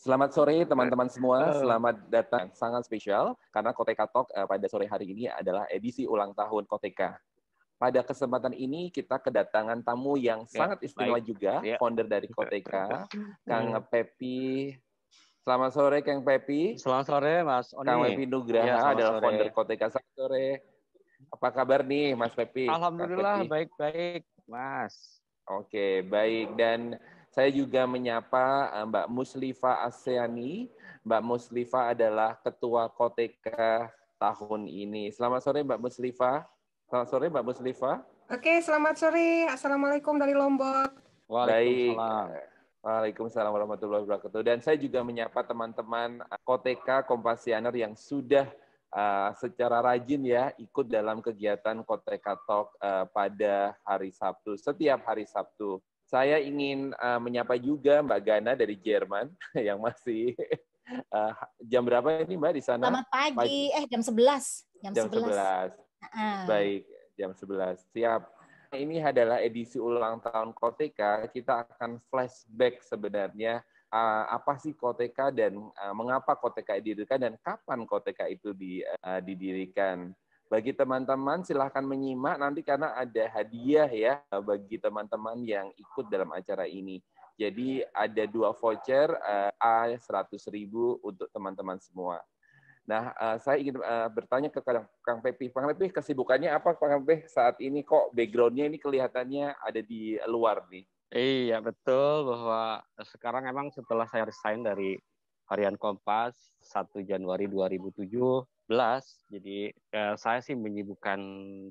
Selamat sore teman-teman semua, selamat datang sangat spesial karena Koteka Talk eh, pada sore hari ini adalah edisi ulang tahun Koteka. Pada kesempatan ini kita kedatangan tamu yang ya, sangat istimewa juga, ya. founder dari Koteka, Kang ya. Pepi. Selamat sore Kang Pepi. Selamat sore Mas Oni. Kang Pepi Nugraha ya, adalah sore. founder Koteka. Selamat sore. Apa kabar nih Mas Pepi? Alhamdulillah baik-baik Mas. Oke, baik dan saya juga menyapa eh, Mbak Muslifa Aseani. Mbak Muslifa adalah Ketua Koteka tahun ini. Selamat sore Mbak Muslifa. Selamat sore Mbak Muslifa. Oke, selamat sore. Assalamualaikum dari Lombok. Waalaikumsalam. Waalaikumsalam warahmatullahi wabarakatuh. Dan saya juga menyapa teman-teman eh, Koteka Kompasianer yang sudah uh, secara rajin ya ikut dalam kegiatan Koteka Talk uh, pada hari Sabtu, setiap hari Sabtu. Saya ingin uh, menyapa juga Mbak Gana dari Jerman yang masih uh, jam berapa ini Mbak di sana? Selamat pagi. pagi. Eh jam 11. Jam, jam 11. 11. Uh. Baik, jam 11. Siap. Ini adalah edisi ulang tahun Koteka. Kita akan flashback sebenarnya uh, apa sih Koteka dan uh, mengapa Koteka didirikan dan kapan Koteka itu di, uh, didirikan. Bagi teman-teman silahkan menyimak nanti karena ada hadiah ya eh, bagi teman-teman yang ikut dalam acara ini. Jadi ada dua voucher eh, A 100 ribu untuk teman-teman semua. Nah, eh, saya ingin bertanya ke Kang, Kang Pepi. Kang Pepi, kesibukannya apa Kang Pepi saat ini? Kok backgroundnya ini kelihatannya ada di luar nih? Iya, betul bahwa sekarang emang setelah saya resign dari Harian Kompas 1 Januari 2017, jadi ya, saya sih menyibukkan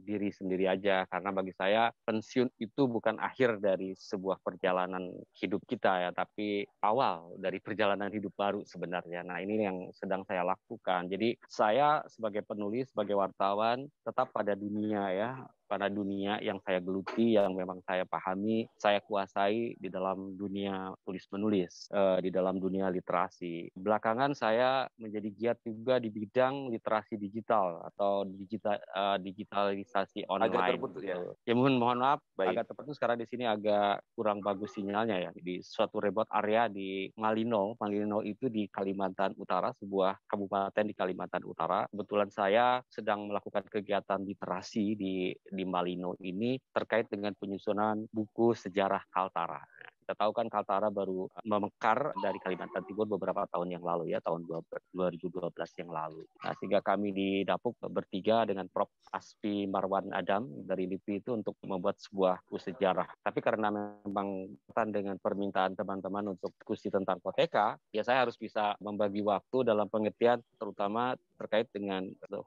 diri sendiri aja karena bagi saya pensiun itu bukan akhir dari sebuah perjalanan hidup kita ya tapi awal dari perjalanan hidup baru sebenarnya nah ini yang sedang saya lakukan jadi saya sebagai penulis sebagai wartawan tetap pada dunia ya pada dunia yang saya geluti, yang memang saya pahami, saya kuasai di dalam dunia tulis menulis, eh, di dalam dunia literasi. Belakangan saya menjadi giat juga di bidang literasi digital atau atau digital uh, eh, digitalisasi online. Agak terputus gitu. ya. Ya mohon mohon maaf Baik. agak terputus karena di sini agak kurang bagus sinyalnya ya. Di suatu remote area di Malino, Malino itu di Kalimantan Utara, sebuah kabupaten di Kalimantan Utara. Kebetulan saya sedang melakukan kegiatan literasi di di Malino ini terkait dengan penyusunan buku sejarah Kaltara. Kita tahu kan Kaltara baru eh, memekar dari Kalimantan Timur beberapa tahun yang lalu ya, tahun 2012 yang lalu. Nah, sehingga kami di Dapuk bertiga dengan Prof. Aspi Marwan Adam dari LIPI itu untuk membuat sebuah buku sejarah. Tapi karena memang dengan permintaan teman-teman untuk diskusi tentang koteka, ya saya harus bisa membagi waktu dalam pengertian terutama terkait dengan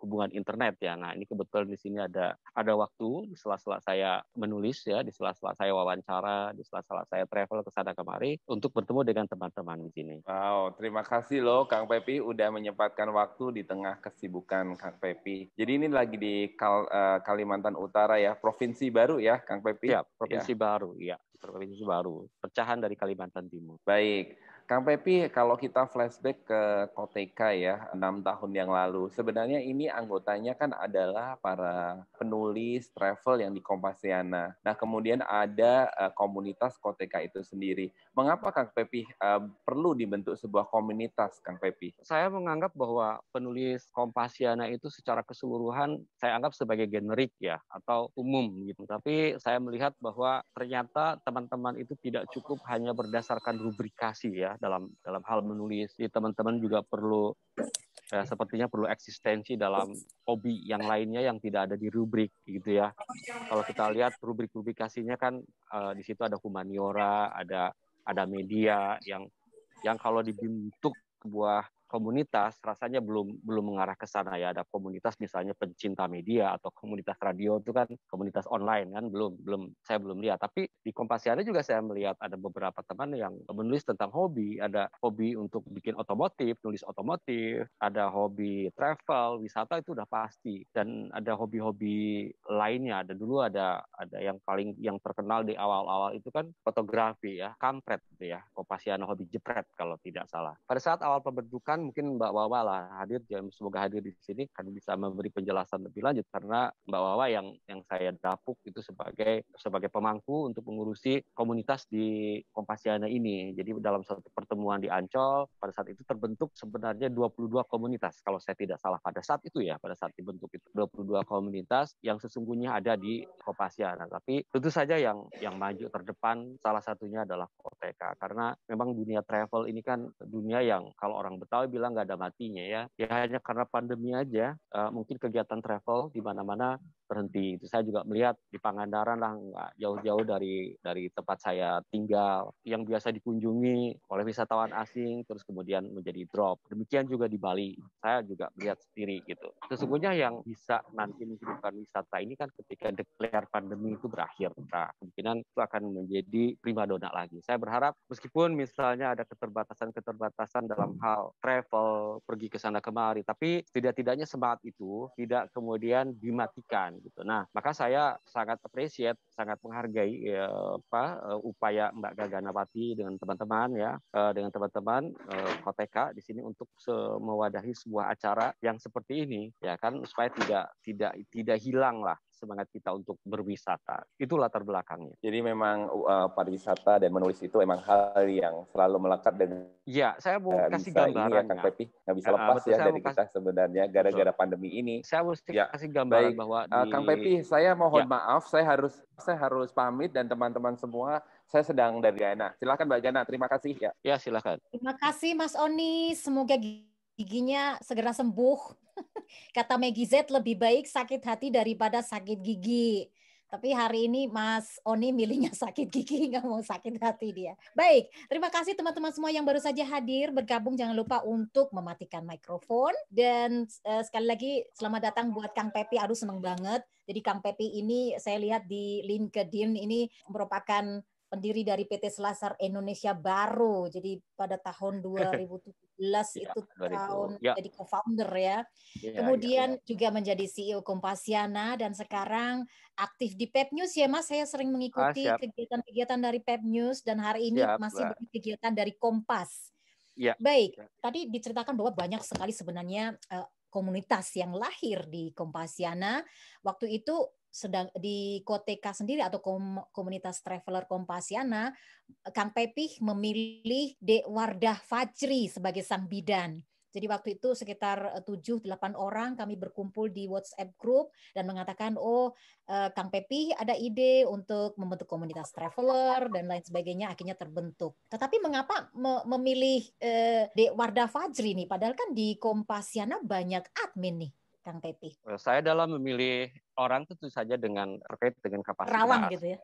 hubungan internet ya. Nah, ini kebetulan di sini ada ada waktu di sela-sela saya menulis ya, di sela-sela saya wawancara, di sela-sela saya travel travel ke sana kemari untuk bertemu dengan teman-teman di sini. Wow, terima kasih loh Kang Pepi udah menyempatkan waktu di tengah kesibukan Kang Pepi. Jadi ini lagi di Kal eh, Kalimantan Utara ya, provinsi baru ya Kang Pepi. Ya, provinsi ya. baru ya, provinsi baru, iya, pecahan dari Kalimantan Timur. Baik. Kang Pepi, kalau kita flashback ke Koteka ya, enam tahun yang lalu, sebenarnya ini anggotanya kan adalah para penulis travel yang di Kompasiana. Nah, kemudian ada eh, komunitas Koteka itu sendiri. Mengapa Kang Pepi eh, perlu dibentuk sebuah komunitas, Kang Pepi? Saya menganggap bahwa penulis Kompasiana itu secara keseluruhan saya anggap sebagai generik ya, atau umum gitu. Tapi saya melihat bahwa ternyata teman-teman itu tidak cukup hanya berdasarkan rubrikasi ya, dalam dalam hal menulis. Jadi teman-teman juga perlu ya, sepertinya perlu eksistensi dalam hobi yang lainnya yang tidak ada di rubrik gitu ya. Kalau kita lihat rubrik publikasinya kan uh, di situ ada humaniora, ada ada media yang yang kalau dibentuk sebuah komunitas rasanya belum belum mengarah ke sana ya. Ada komunitas misalnya pencinta media atau komunitas radio itu kan komunitas online kan belum belum saya belum lihat. Tapi di Kompasiana juga saya melihat ada beberapa teman yang menulis tentang hobi. Ada hobi untuk bikin otomotif, nulis otomotif, ada hobi travel, wisata itu udah pasti dan ada hobi-hobi lainnya. Ada dulu ada ada yang paling yang terkenal di awal-awal itu kan fotografi ya, kampret gitu ya, Kompasiana hobi jepret kalau tidak salah. Pada saat awal pembentukan Kan mungkin Mbak Wawa lah hadir ya, semoga hadir di sini kan bisa memberi penjelasan lebih lanjut karena Mbak Wawa yang yang saya dapuk itu sebagai sebagai pemangku untuk mengurusi komunitas di Kompasiana ini. Jadi dalam satu pertemuan di Ancol pada saat itu terbentuk sebenarnya 22 komunitas kalau saya tidak salah pada saat itu ya pada saat dibentuk itu 22 komunitas yang sesungguhnya ada di Kompasiana. Tapi tentu saja yang yang maju terdepan salah satunya adalah OTK karena memang dunia travel ini kan dunia yang kalau orang Betawi bilang nggak ada matinya ya. Ya hanya karena pandemi aja, uh, mungkin kegiatan travel di mana-mana berhenti. Itu saya juga melihat di Pangandaran lah nggak jauh-jauh dari dari tempat saya tinggal yang biasa dikunjungi oleh wisatawan asing terus kemudian menjadi drop. Demikian juga di Bali. Saya juga melihat sendiri gitu. Sesungguhnya yang bisa nanti menghidupkan wisata ini kan ketika declare pandemi itu berakhir. Nah, kemungkinan itu akan menjadi prima dona lagi. Saya berharap meskipun misalnya ada keterbatasan-keterbatasan dalam hal travel travel, pergi ke sana kemari. Tapi tidak-tidaknya semangat itu tidak kemudian dimatikan gitu. Nah, maka saya sangat appreciate, sangat menghargai ya, apa eh, upaya Mbak Gaganapati dengan teman-teman ya, eh, dengan teman-teman eh, Koteka di sini untuk mewadahi sebuah acara yang seperti ini ya kan supaya tidak tidak tidak hilang lah semangat kita untuk berwisata. Itu latar belakangnya. Jadi memang uh, pariwisata dan menulis itu emang hal yang selalu melekat dan Ya, saya mau uh, kasih gambaran. ya, Kang Pepi, nggak bisa lepas ya dari kasih, kita sebenarnya gara-gara pandemi ini. Saya harus ya. kasih gambaran Baik. bahwa uh, di... uh, Kang Pepi, saya mohon ya. maaf, saya harus saya harus pamit dan teman-teman semua saya sedang dari Jana. Silakan Mbak Jana, terima kasih ya. Ya, silakan. Terima kasih Mas Oni, semoga giginya segera sembuh. Kata Maggie Z lebih baik sakit hati daripada sakit gigi. Tapi hari ini Mas Oni milihnya sakit gigi, nggak mau sakit hati dia. Baik, terima kasih teman-teman semua yang baru saja hadir. Bergabung jangan lupa untuk mematikan mikrofon. Dan uh, sekali lagi selamat datang buat Kang Pepi. Aduh seneng banget. Jadi Kang Pepi ini saya lihat di LinkedIn ini merupakan pendiri dari PT Selasar Indonesia Baru. Jadi pada tahun 2017 ya, itu tahun ya. jadi co-founder ya. ya, ya Kemudian ya, ya. juga menjadi CEO Kompasiana dan sekarang aktif di Pep News ya Mas. Saya sering mengikuti kegiatan ah, kegiatan-kegiatan dari Pep News dan hari ini siap, masih Mbak. kegiatan dari Kompas. Ya. Baik, ya. tadi diceritakan bahwa banyak sekali sebenarnya uh, komunitas yang lahir di Kompasiana. Waktu itu sedang di Koteka sendiri atau komunitas traveler Kompasiana, Kang Pepih memilih Dek Wardah Fajri sebagai sang bidan. Jadi waktu itu sekitar 7-8 eh, orang kami berkumpul di WhatsApp group dan mengatakan, oh eh, Kang Pepi ada ide untuk membentuk komunitas traveler dan lain sebagainya akhirnya terbentuk. Tetapi mengapa memilih eh, Dek Wardah Fajri nih? Padahal kan di Kompasiana banyak admin nih. Kang Pepi. Saya dalam memilih orang tentu saja dengan terkait dengan kapasitas. Rawan gitu ya?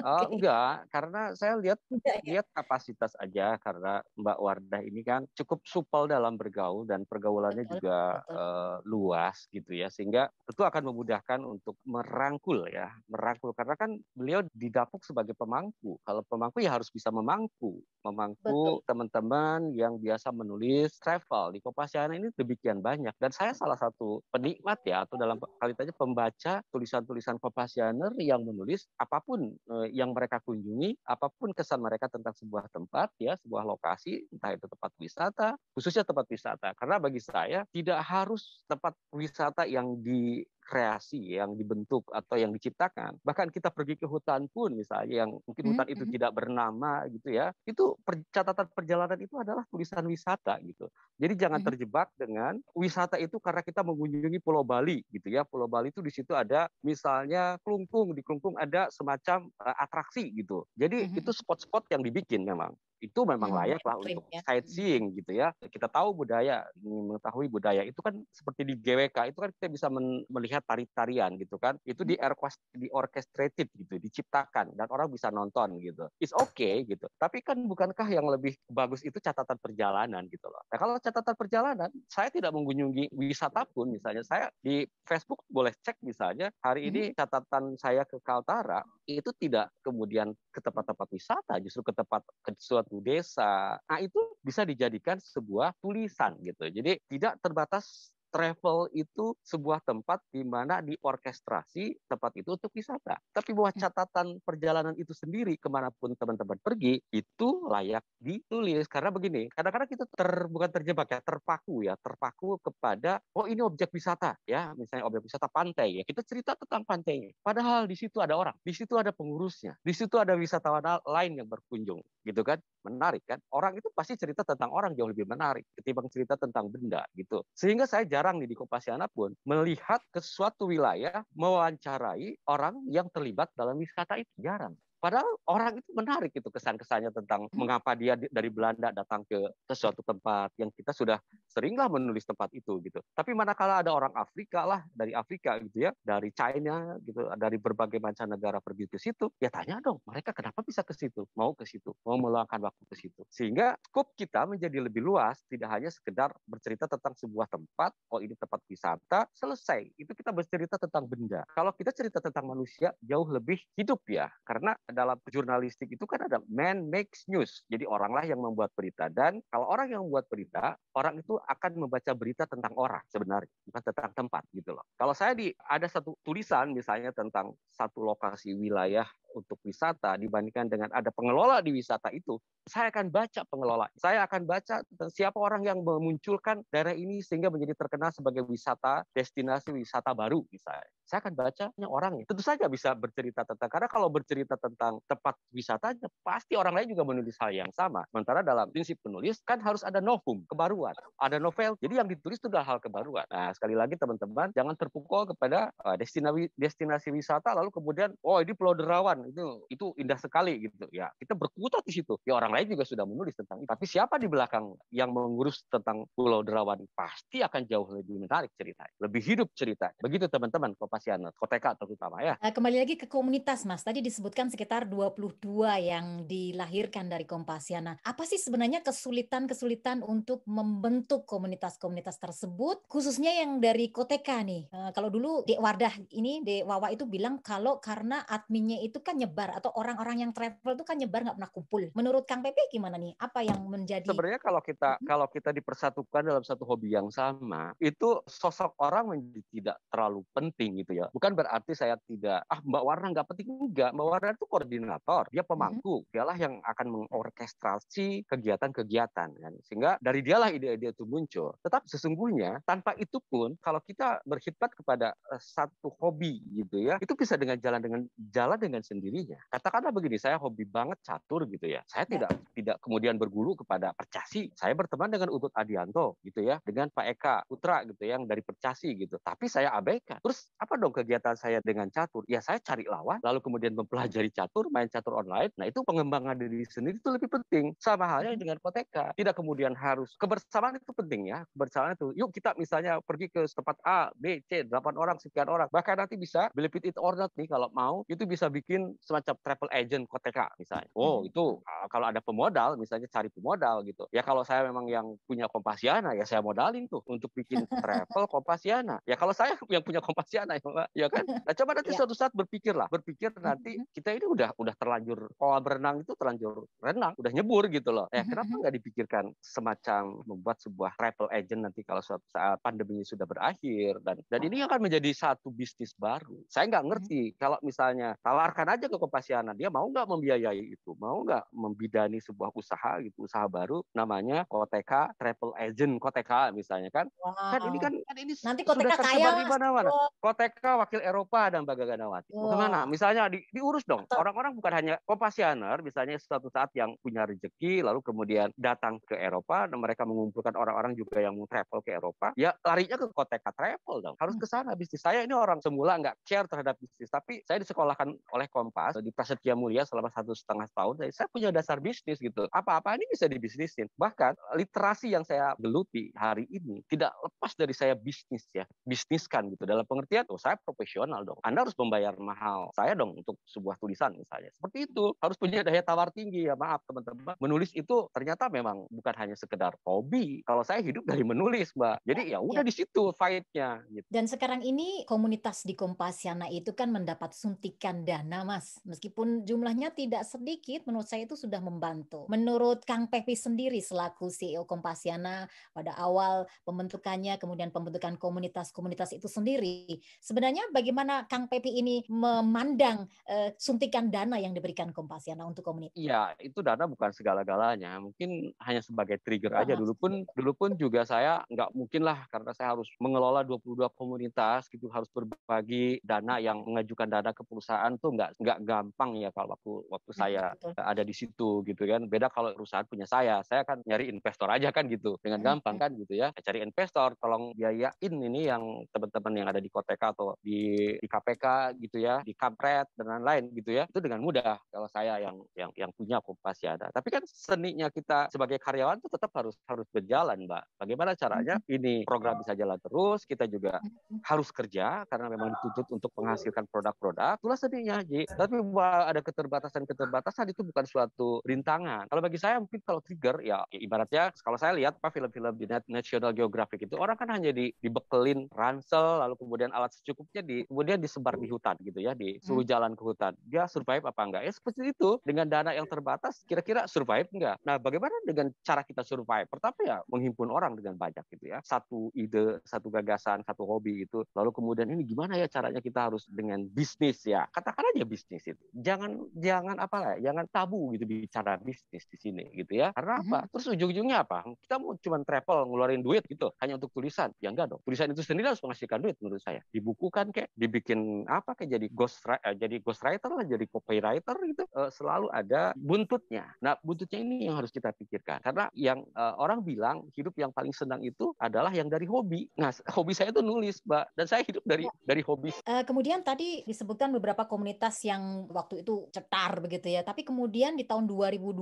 uh, Enggak, karena saya lihat ya? lihat kapasitas aja karena Mbak Wardah ini kan cukup supel dalam bergaul dan pergaulannya betul, juga betul. Uh, luas gitu ya sehingga itu akan memudahkan untuk merangkul ya merangkul karena kan beliau didapuk sebagai pemangku. Kalau pemangku ya harus bisa memangku memangku teman-teman yang biasa menulis travel di Kopasiana ini demikian banyak dan saya salah satu penikmat ya atau dalam kalitanya pembaca membaca tulisan-tulisan Kopasioner yang menulis apapun eh, yang mereka kunjungi, apapun kesan mereka tentang sebuah tempat, ya sebuah lokasi, entah itu tempat wisata, khususnya tempat wisata. Karena bagi saya tidak harus tempat wisata yang di kreasi yang dibentuk atau yang diciptakan. Bahkan kita pergi ke hutan pun misalnya yang mungkin hmm, hutan itu hmm. tidak bernama gitu ya. Itu per, catatan perjalanan itu adalah tulisan wisata gitu. Jadi jangan hmm. terjebak dengan wisata itu karena kita mengunjungi Pulau Bali gitu ya. Pulau Bali itu di situ ada misalnya Klungkung, di Klungkung ada semacam uh, atraksi gitu. Jadi itu spot-spot yang dibikin memang itu memang hmm, iya, layaklah untuk ya. sightseeing gitu ya. Kita tahu budaya, mengetahui budaya itu kan seperti di GWK itu kan kita bisa men- melihat tari-tarian gitu kan. Itu di hmm. orkest di orchestrated gitu, diciptakan dan orang bisa nonton gitu. It's okay gitu. Tapi kan bukankah yang lebih bagus itu catatan perjalanan gitu loh. Nah, kalau catatan perjalanan, saya tidak mengunjungi wisata pun misalnya saya di Facebook boleh cek misalnya hari ini hmm. catatan saya ke Kaltara itu tidak kemudian ke tempat-tempat wisata, justru ke tempat ke suatu desa. Nah, itu bisa dijadikan sebuah tulisan gitu. Jadi tidak terbatas travel itu sebuah tempat di mana diorkestrasi tempat itu untuk wisata. Tapi bahwa catatan perjalanan itu sendiri kemanapun teman-teman pergi itu layak ditulis karena begini, kadang-kadang kita ter, bukan terjebak ya, terpaku ya, terpaku kepada oh ini objek wisata ya, misalnya objek wisata pantai ya. Kita cerita tentang pantainya. Padahal di situ ada orang, di situ ada pengurusnya, di situ ada wisatawan lain yang berkunjung, gitu kan? Menarik kan? Orang itu pasti cerita tentang orang jauh lebih menarik ketimbang cerita tentang benda gitu. Sehingga saya jarang nih di Kopasyanat pun melihat ke suatu wilayah mewawancarai orang yang terlibat dalam wisata itu jarang. Padahal orang itu menarik itu kesan-kesannya tentang hmm. mengapa dia dari Belanda datang ke, ke suatu tempat yang kita sudah seringlah menulis tempat itu gitu. Tapi manakala ada orang Afrika lah dari Afrika gitu ya, dari China gitu, dari berbagai macam negara pergi ke situ, ya tanya dong mereka kenapa bisa ke situ, mau ke situ, mau meluangkan waktu ke situ. Sehingga scope kita menjadi lebih luas, tidak hanya sekedar bercerita tentang sebuah tempat, oh ini tempat wisata, selesai. Itu kita bercerita tentang benda. Kalau kita cerita tentang manusia jauh lebih hidup ya, karena dalam jurnalistik itu kan ada man makes news. Jadi oranglah yang membuat berita. Dan kalau orang yang membuat berita, orang itu akan membaca berita tentang orang sebenarnya, bukan tentang tempat gitu loh. Kalau saya di ada satu tulisan misalnya tentang satu lokasi wilayah untuk wisata dibandingkan dengan ada pengelola di wisata itu, saya akan baca pengelola. Saya akan baca siapa orang yang memunculkan daerah ini sehingga menjadi terkenal sebagai wisata destinasi wisata baru misalnya saya akan bacanya orangnya. Tentu saja bisa bercerita tentang karena kalau bercerita tentang tempat wisatanya pasti orang lain juga menulis hal yang sama. Sementara dalam prinsip penulis kan harus ada novum, kebaruan, ada novel. Jadi yang ditulis itu adalah hal kebaruan. Nah, sekali lagi teman-teman jangan terpukul kepada uh, destinasi destinasi wisata lalu kemudian oh ini Pulau Derawan itu itu indah sekali gitu ya. Kita berkutat di situ. Ya orang lain juga sudah menulis tentang itu. Tapi siapa di belakang yang mengurus tentang Pulau Derawan pasti akan jauh lebih menarik ceritanya, lebih hidup ceritanya. Begitu teman-teman, Kopas Vespasiana, Koteka terutama ya. Eh, kembali lagi ke komunitas Mas, tadi disebutkan sekitar 22 yang dilahirkan dari Kompasiana. Nah, apa sih sebenarnya kesulitan-kesulitan untuk membentuk komunitas-komunitas tersebut, khususnya yang dari Koteka nih? Eh, kalau dulu Dek Wardah ini, Dek Wawa itu bilang kalau karena adminnya itu kan nyebar atau orang-orang yang travel itu kan nyebar nggak pernah kumpul. Menurut Kang Pepe gimana nih? Apa yang menjadi Sebenarnya kalau kita hmm? kalau kita dipersatukan dalam satu hobi yang sama, itu sosok orang menjadi tidak terlalu penting gitu gitu ya. Bukan berarti saya tidak ah Mbak Warna nggak penting enggak. Mbak Warna itu koordinator, dia mhm. pemangku, mm-hmm. dialah yang akan mengorkestrasi kegiatan-kegiatan kan. Sehingga dari dialah ide-ide itu muncul. Tetap sesungguhnya tanpa itu pun kalau kita berkhidmat kepada uh, satu hobi gitu ya, itu bisa dengan jalan dengan jalan dengan sendirinya. Katakanlah begini, saya hobi banget catur gitu ya. Saya ya. tidak tidak kemudian berguru kepada Percasi. Saya berteman dengan Utut Adianto gitu ya, dengan Pak Eka Putra gitu yang dari Percasi gitu. Tapi saya abaikan. Terus apa dong kegiatan saya dengan catur? Ya saya cari lawan, lalu kemudian mempelajari catur, main catur online. Nah itu pengembangan diri sendiri itu lebih penting. Sama halnya iya. dengan koteka. Tidak kemudian harus kebersamaan itu penting ya. Kebersamaan itu. Yuk kita misalnya pergi ke tempat A, B, C, 8 orang, sekian orang. Bahkan nanti bisa, beli it or not nih kalau mau, itu bisa bikin semacam travel agent koteka misalnya. Oh itu ah, kalau ada pemodal, misalnya cari pemodal gitu. Ya kalau saya memang yang punya kompasiana, ya saya modalin tuh untuk bikin travel kompasiana. Ya kalau saya yang punya kompasiana, ya ya kan? Nah, coba nanti ya. suatu saat berpikirlah, berpikir nanti kita ini udah udah terlanjur kolam renang itu terlanjur renang, udah nyebur gitu loh. Eh, kenapa nggak dipikirkan semacam membuat sebuah travel agent nanti kalau suatu saat pandemi sudah berakhir dan dan ini akan menjadi satu bisnis baru. Saya nggak ngerti kalau misalnya tawarkan aja ke kompasiana dia mau nggak membiayai itu, mau nggak membidani sebuah usaha gitu, usaha baru namanya Koteka Travel Agent Koteka misalnya kan. Wow. Kan ini kan, kan ini nanti Koteka sudah kaya di mana-mana. Koteka mereka wakil Eropa dan Bagaganawati. Wow. Bagaimana? Misalnya di, diurus dong. Orang-orang bukan hanya kompasianer, misalnya suatu saat yang punya rezeki, lalu kemudian datang ke Eropa, dan mereka mengumpulkan orang-orang juga yang mau travel ke Eropa, ya larinya ke koteka travel dong. Harus hmm. ke sana bisnis. Saya ini orang semula nggak share terhadap bisnis, tapi saya disekolahkan oleh Kompas, di Prasetya Mulia selama satu setengah tahun, saya, saya punya dasar bisnis gitu. Apa-apa ini bisa dibisnisin. Bahkan literasi yang saya geluti hari ini tidak lepas dari saya bisnis ya. Bisniskan gitu. Dalam pengertian, oh saya profesional dong. Anda harus membayar mahal saya dong untuk sebuah tulisan misalnya. Seperti itu harus punya daya tawar tinggi ya maaf teman-teman. Menulis itu ternyata memang bukan hanya sekedar hobi. Kalau saya hidup dari menulis mbak. Jadi ya udah ya. di situ fight-nya Gitu. Dan sekarang ini komunitas di Kompasiana itu kan mendapat suntikan dana mas. Meskipun jumlahnya tidak sedikit menurut saya itu sudah membantu. Menurut Kang Pepi sendiri selaku CEO Kompasiana pada awal pembentukannya kemudian pembentukan komunitas-komunitas itu sendiri Sebenarnya bagaimana Kang Pepi ini memandang uh, suntikan dana yang diberikan Kompasiana untuk komunitas? Iya, itu dana bukan segala-galanya. Mungkin hanya sebagai trigger aja. Ah, dulu pun dulu pun juga saya nggak mungkin lah karena saya harus mengelola 22 komunitas gitu harus berbagi dana hmm. yang mengajukan dana ke perusahaan tuh nggak nggak gampang ya kalau waktu waktu hmm, saya Betul. ada di situ gitu kan. Beda kalau perusahaan punya saya, saya kan nyari investor aja kan gitu dengan hmm, gampang kan gitu ya. Cari investor, tolong biayain ini yang teman-teman yang ada di Koteka atau gitu di, di KPK gitu ya, di Kampret dan lain-lain gitu ya, itu dengan mudah kalau saya yang yang yang punya kompas ya ada. Tapi kan seninya kita sebagai karyawan itu tetap harus harus berjalan, Mbak. Bagaimana caranya mm-hmm. ini program bisa jalan terus, kita juga mm-hmm. harus kerja karena memang dituntut untuk menghasilkan produk-produk. Itulah seninya, Ji. Tapi ada keterbatasan-keterbatasan itu bukan suatu rintangan. Kalau bagi saya mungkin kalau trigger ya, ya ibaratnya kalau saya lihat Pak film-film di National Geographic itu orang kan hanya di dibekelin ransel lalu kemudian alat secukupnya di kemudian disebar di hutan gitu ya di seluruh hmm. jalan ke hutan dia survive apa enggak ya seperti itu dengan dana yang terbatas kira-kira survive enggak nah bagaimana dengan cara kita survive pertama ya menghimpun orang dengan banyak gitu ya satu ide satu gagasan satu hobi itu lalu kemudian ini gimana ya caranya kita harus dengan bisnis ya katakan aja bisnis itu jangan jangan apa lah ya, jangan tabu gitu bicara bisnis di sini gitu ya karena apa hmm. terus ujung-ujungnya apa kita mau cuma travel ngeluarin duit gitu hanya untuk tulisan ya enggak dong tulisan itu sendiri harus menghasilkan duit menurut saya di buku kan kayak dibikin apa kayak jadi ghost writer eh, jadi writer lah jadi copywriter gitu uh, selalu ada buntutnya. Nah, buntutnya ini yang harus kita pikirkan karena yang uh, orang bilang hidup yang paling senang itu adalah yang dari hobi. Nah, hobi saya itu nulis, Mbak, dan saya hidup dari ya. dari hobi. Uh, kemudian tadi disebutkan beberapa komunitas yang waktu itu cetar begitu ya, tapi kemudian di tahun 2021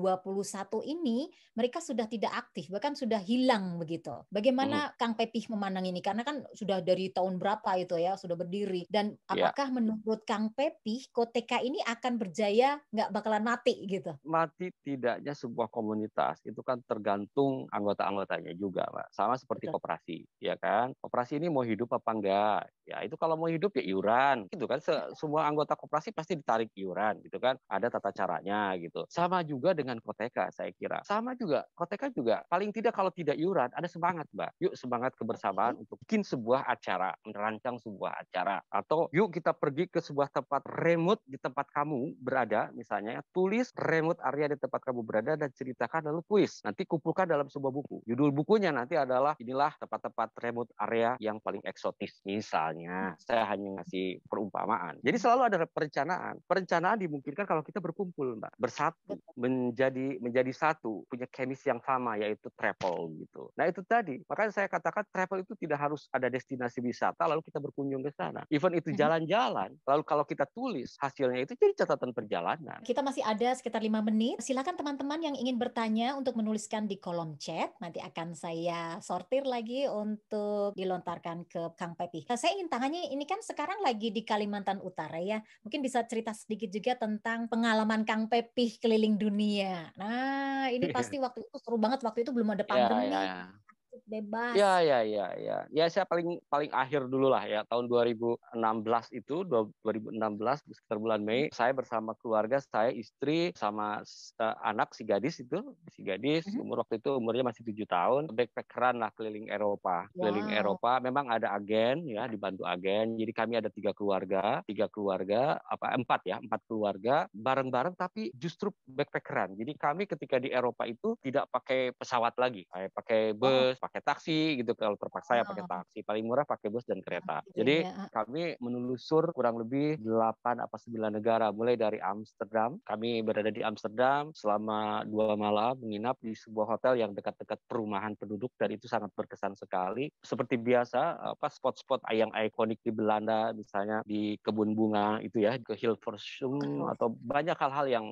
ini mereka sudah tidak aktif, bahkan sudah hilang begitu. Bagaimana hmm. Kang Pepih memandang ini? Karena kan sudah dari tahun berapa itu ya? sudah berdiri dan iya. apakah ya. menurut Kang Pepi Koteka ini akan berjaya nggak bakalan mati gitu? Mati tidaknya sebuah komunitas itu kan tergantung anggota-anggotanya juga, Pak. Sama seperti Betul. koperasi, ya kan? Koperasi ini mau hidup apa enggak? Ya itu kalau mau hidup ya iuran, gitu kan? Semua anggota koperasi pasti ditarik iuran, gitu kan? Ada tata caranya gitu. Sama juga dengan Koteka saya kira. Sama juga Koteka juga paling tidak kalau tidak iuran ada semangat, Mbak. Yuk semangat kebersamaan untuk bikin sebuah acara, merancang sebuah acara atau yuk kita pergi ke sebuah tempat remote di tempat kamu berada misalnya tulis remote area di tempat kamu berada dan ceritakan lalu kuis nanti kumpulkan dalam sebuah buku judul bukunya nanti adalah inilah tempat-tempat remote area yang paling eksotis misalnya saya hanya ngasih perumpamaan jadi selalu ada perencanaan perencanaan dimungkinkan kalau kita berkumpul mbak bersatu menjadi menjadi satu punya kemis yang sama yaitu travel gitu nah itu tadi makanya saya katakan travel itu tidak harus ada destinasi wisata lalu kita berkunjung ke sana. Even itu mm-hmm. jalan-jalan, lalu kalau kita tulis hasilnya itu jadi catatan perjalanan. Kita masih ada sekitar lima menit. Silakan teman-teman yang ingin bertanya untuk menuliskan di kolom chat. Nanti akan saya sortir lagi untuk dilontarkan ke Kang Pepi. Eh, saya ingin tangannya. ini kan sekarang lagi di Kalimantan Utara ya. Mungkin bisa cerita sedikit juga tentang pengalaman Kang Pepi keliling dunia. Nah, ini iya. pasti waktu itu seru banget. Waktu itu belum ada iya, pandemi. Yeah, yeah, yeah bebas. Ya, ya, ya, ya. Ya saya paling paling akhir dulu lah ya tahun 2016 itu 2016 sekitar bulan Mei hmm. saya bersama keluarga saya istri sama uh, anak si gadis itu si gadis uh hmm. -huh. umur waktu itu umurnya masih tujuh tahun backpackeran lah keliling Eropa wow. keliling Eropa memang ada agen ya dibantu agen jadi kami ada tiga keluarga tiga keluarga apa empat ya empat keluarga bareng-bareng tapi justru backpackeran jadi kami ketika di Eropa itu tidak pakai pesawat lagi pakai oh. bus pakai taksi gitu kalau terpaksa ya pakai taksi paling murah pakai bus dan kereta jadi ya. kami menelusur kurang lebih 8 apa 9 negara mulai dari Amsterdam kami berada di Amsterdam selama dua malam menginap di sebuah hotel yang dekat-dekat perumahan penduduk dan itu sangat berkesan sekali seperti biasa apa spot-spot yang ikonik di Belanda misalnya di kebun bunga itu ya ke Hilversum atau banyak hal-hal yang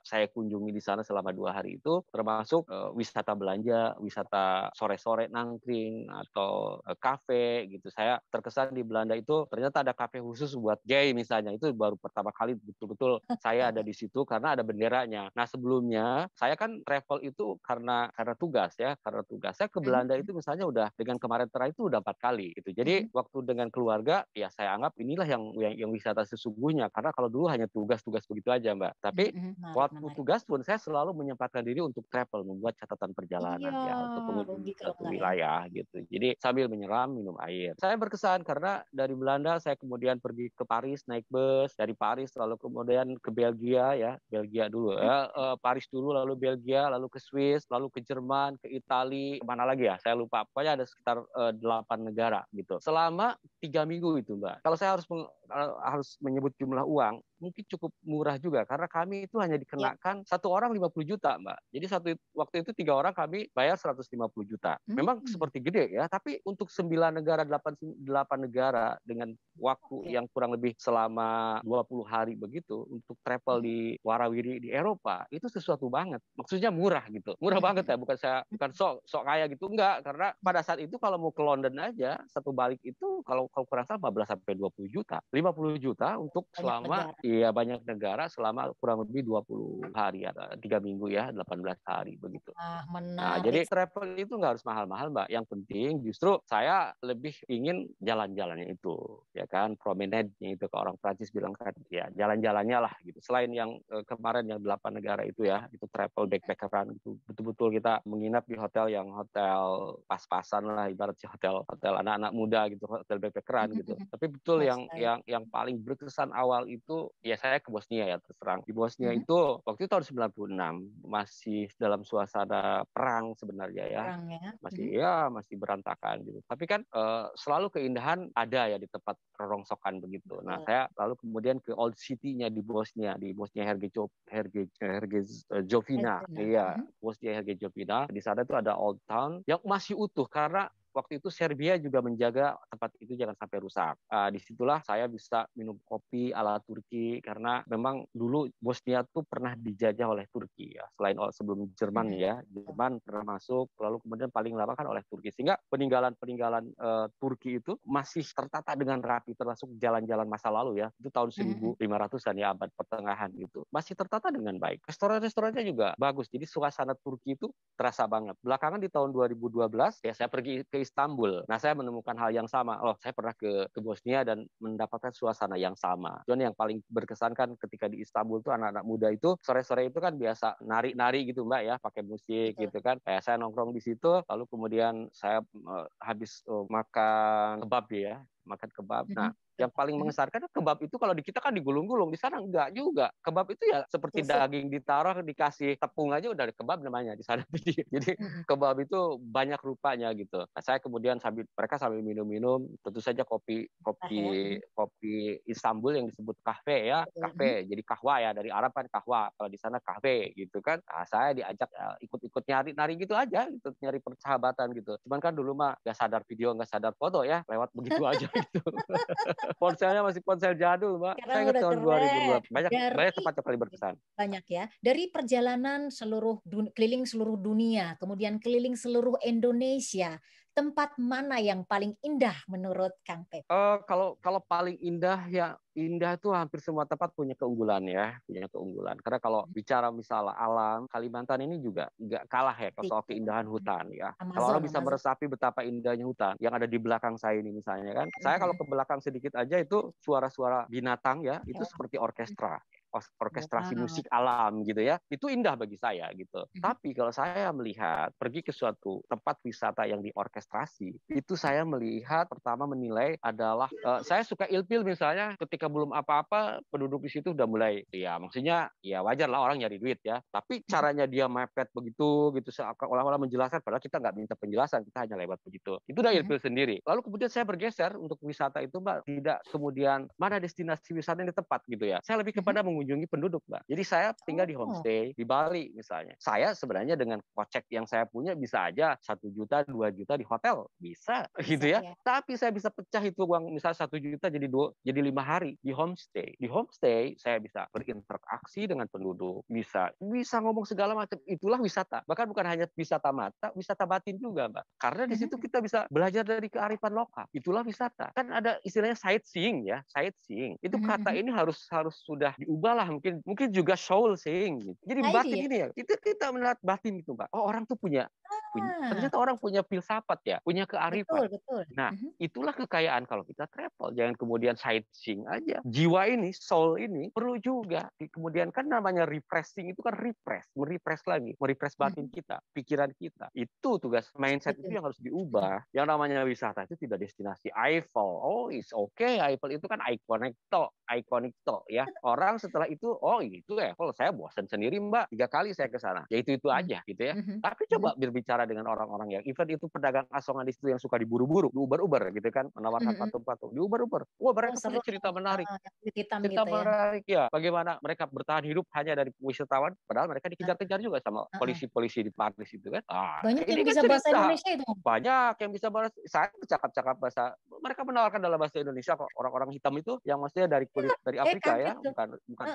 saya kunjungi di sana selama dua hari itu termasuk uh, wisata belanja wisata sore-sore sore nangkring atau e, kafe gitu. Saya terkesan di Belanda itu ternyata ada kafe khusus buat gay misalnya. Itu baru pertama kali betul-betul saya ada di situ karena ada benderanya. Nah, sebelumnya saya kan travel itu karena karena tugas ya, karena tugas. Saya ke Belanda mhm. itu misalnya udah dengan kemarin terakhir itu udah empat kali gitu. Jadi mhm. waktu dengan keluarga ya saya anggap inilah yang yang, yang wisata sesungguhnya karena kalau dulu hanya tugas-tugas begitu aja, Mbak. Tapi mhm, waktu tugas pun saya selalu menyempatkan diri untuk travel, membuat catatan perjalanan iya, ya untuk kemudian satu iya. wilayah gitu. Jadi sambil menyelam minum air. Saya berkesan karena dari Belanda saya kemudian pergi ke Paris naik bus dari Paris lalu kemudian ke Belgia ya Belgia dulu ya eh, Paris dulu lalu Belgia lalu ke Swiss lalu ke Jerman ke Italia mana lagi ya saya lupa pokoknya ada sekitar eh, delapan 8 negara gitu selama tiga minggu itu mbak kalau saya harus meng, eh, harus menyebut jumlah uang mungkin cukup murah juga karena kami itu hanya iya. dikenakan satu orang 50 juta mbak jadi satu waktu itu tiga orang kami bayar 150 juta Memang hmm. seperti gede ya, tapi untuk 9 negara 8 8 negara dengan waktu okay. yang kurang lebih selama 20 hari begitu untuk travel di hmm. Warawiri di Eropa itu sesuatu banget. Maksudnya murah gitu. Murah banget ya, bukan saya hmm. bukan sok sok kaya gitu enggak karena pada saat itu kalau mau ke London aja satu balik itu kalau kalau kurang salah 14 sampai 20 juta. 50 juta untuk banyak selama negara. iya banyak negara selama kurang lebih 20 hari atau 3 minggu ya, 18 hari begitu. Ah, menarik. Nah, jadi travel itu enggak harus mahal mahal-mahal mbak yang penting justru saya lebih ingin jalan-jalannya itu ya kan promenade-nya itu ke orang Prancis bilang kan ya jalan-jalannya lah gitu selain yang eh, kemarin yang delapan negara itu ya itu travel backpackeran gitu betul-betul kita menginap di hotel yang hotel pas-pasan lah ibarat si hotel hotel anak-anak muda gitu hotel backpackeran gitu tapi betul yang yang yang paling berkesan awal itu ya saya ke Bosnia ya terus terang di Bosnia hmm. itu waktu itu tahun 96 masih dalam suasana perang sebenarnya ya, ya masih hmm. ya masih berantakan gitu. Tapi kan uh, selalu keindahan ada ya di tempat rongsokan begitu. Nah, hmm. saya lalu kemudian ke old city-nya di Bosnia, di Bosnia Herzegovina, Hergejo Herge, Jovina, Iya, mm-hmm. Bosnia Herzegovina. Di sana itu ada old town yang masih utuh karena Waktu itu Serbia juga menjaga tempat itu jangan sampai rusak. Uh, disitulah saya bisa minum kopi ala Turki karena memang dulu Bosnia tuh pernah dijajah oleh Turki ya. Selain sebelum Jerman hmm. ya, Jerman pernah masuk, lalu kemudian paling lama kan oleh Turki. Sehingga peninggalan-peninggalan uh, Turki itu masih tertata dengan rapi, termasuk jalan-jalan masa lalu ya. Itu tahun 1500-an hmm, hmm. ya abad pertengahan gitu. Masih tertata dengan baik. Restoran-restorannya juga bagus. Jadi suasana Turki itu terasa banget. Belakangan di tahun 2012 ya saya pergi ke Istanbul. Nah, saya menemukan hal yang sama. Loh, saya pernah ke, ke Bosnia dan mendapatkan suasana yang sama. Cuman yang paling berkesan kan ketika di Istanbul tuh anak-anak muda itu sore-sore itu kan biasa nari-nari gitu Mbak ya, pakai musik Betul. gitu kan. Kayak saya nongkrong di situ, lalu kemudian saya uh, habis uh, makan kebab ya, makan kebab. Nah, mm-hmm yang paling iya. mengesankan kan kebab itu kalau di kita kan digulung-gulung di sana enggak juga kebab itu ya seperti Bisa. daging ditaruh dikasih tepung aja udah kebab namanya di sana jadi, iya. kebab itu banyak rupanya gitu nah, saya kemudian sambil mereka sambil minum-minum tentu saja kopi kopi kopi Istanbul yang disebut kafe ya iya. kafe jadi kahwa ya dari Arab kan kahwa kalau di sana kafe gitu kan nah, saya diajak eh, ikut-ikut nyari nari gitu aja gitu nyari persahabatan gitu cuman kan dulu mah nggak sadar video nggak sadar foto ya lewat begitu aja gitu Ponselnya masih ponsel jadul, Mbak. Karena Saya ingat tahun keren. 2002. Banyak dari, banyak tempat yang paling berkesan. Banyak ya. Dari perjalanan seluruh keliling seluruh dunia, kemudian keliling seluruh Indonesia, tempat mana yang paling indah menurut Kang Pep? Uh, kalau kalau paling indah ya indah itu hampir semua tempat punya keunggulan ya, punya keunggulan. Karena kalau hmm. bicara misalnya alam, Kalimantan ini juga nggak kalah ya kalau soal iya. keindahan hutan ya. Amazon, kalau orang bisa Amazon. meresapi betapa indahnya hutan yang ada di belakang saya ini misalnya kan. Saya hmm. kalau ke belakang sedikit aja itu suara-suara binatang ya, itu iya. seperti orkestra orkestrasi wow. Iya, musik alam gitu ya itu indah bagi saya gitu hmm. tapi kalau saya melihat pergi ke suatu tempat wisata yang diorkestrasi itu saya melihat pertama menilai adalah uh, saya suka ilpil misalnya ketika belum apa-apa penduduk di situ udah mulai ya maksudnya ya wajar lah orang nyari duit ya tapi mhm. caranya dia mepet begitu gitu seolah-olah menjelaskan padahal kita nggak minta penjelasan kita hanya lewat begitu itu udah iya. ilpil sendiri lalu kemudian saya bergeser untuk wisata itu mbak tidak kemudian mana destinasi wisata yang tepat gitu ya saya lebih mhm. kepada hmm mengunjungi penduduk, Mbak. Jadi saya tinggal di oh. homestay di Bali misalnya. Saya sebenarnya dengan kocek yang saya punya bisa aja satu juta, dua juta di hotel bisa, gitu bisa gitu ya. ya. Tapi saya bisa pecah itu uang misalnya satu juta jadi dua, jadi lima hari di homestay. Di homestay saya bisa berinteraksi dengan penduduk, bisa bisa ngomong segala macam. Itulah wisata. Bahkan bukan hanya wisata mata, wisata batin juga, Mbak. Karena di situ mm-hmm. kita bisa belajar dari kearifan lokal. Itulah wisata. Kan ada istilahnya sightseeing ya, sightseeing. Itu mm-hmm, kata mm-hmm. ini harus harus sudah diubah juga lah mungkin mungkin juga soul sing gitu. Jadi nah, batin iya. ini ya itu kita melihat batin itu mbak. Oh orang tuh punya punya ah. ternyata orang punya filsafat ya punya kearifan betul, betul. nah mhm. itulah kekayaan kalau kita travel jangan kemudian sightseeing aja jiwa ini soul ini perlu juga kemudian kan namanya refreshing itu kan refresh merefresh lagi merefresh mhm. batin kita pikiran kita itu tugas mindset itu yang harus diubah yang namanya wisata itu tidak destinasi Eiffel oh is okay Eiffel itu kan iconic to iconic to ya orang setelah setelah itu oh itu ya kalau saya bosan sendiri mbak tiga kali saya ke sana ya itu itu hmm. aja gitu ya mm-hmm. tapi coba hmm. berbicara dengan orang-orang yang event itu pedagang asongan di situ yang suka diburu-buru diuber-uber gitu kan menawarkan mm-hmm. patung-patung diuber-uber wah mereka oh, cerita menarik cerita gitu menarik ya. ya bagaimana mereka bertahan hidup hanya dari wisatawan padahal mereka dikejar-kejar juga sama polisi-polisi di Paris itu kan ah, banyak yang kan bisa cerita. bahasa Indonesia itu banyak yang bisa bahasa saya cakap cakap bahasa mereka menawarkan dalam bahasa Indonesia kok orang-orang hitam itu yang maksudnya dari kulit iya, dari iya Afrika kan, ya bukan bukan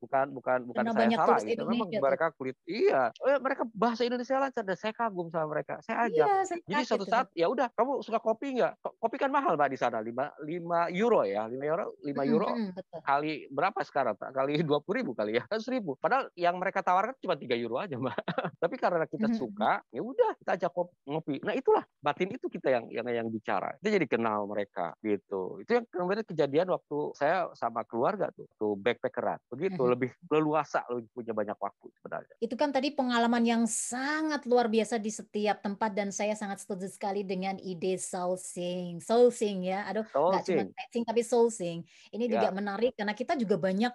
bukan bukan bukan Karena saya salah gitu memang gitu. mereka kulit iya oh ya, mereka bahasa Indonesia lancar dan saya kagum sama mereka saya aja iya, saya jadi suatu saat ya udah kamu suka kopi nggak kopi kan mahal mbak di sana lima lima euro ya lima euro lima euro mm -hmm, kali berapa sekarang kali dua puluh ribu kali ya seribu padahal yang mereka tawarkan cuma tiga euro aja mbak tapi karena kita suka ya udah kita ajak ngopi nah itulah batin itu kita yang yang yang bicara itu jadi kenal mereka gitu itu yang kemudian kejadian waktu saya sama keluarga tuh tuh backpacker berat. Begitu mm-hmm. lebih leluasa loh punya banyak waktu sebenarnya. Itu kan tadi pengalaman yang sangat luar biasa di setiap tempat dan saya sangat setuju sekali dengan ide soul sing. Soul sing ya. Aduh nggak cuma sing tapi soul sing. Ini ya. juga menarik karena kita juga banyak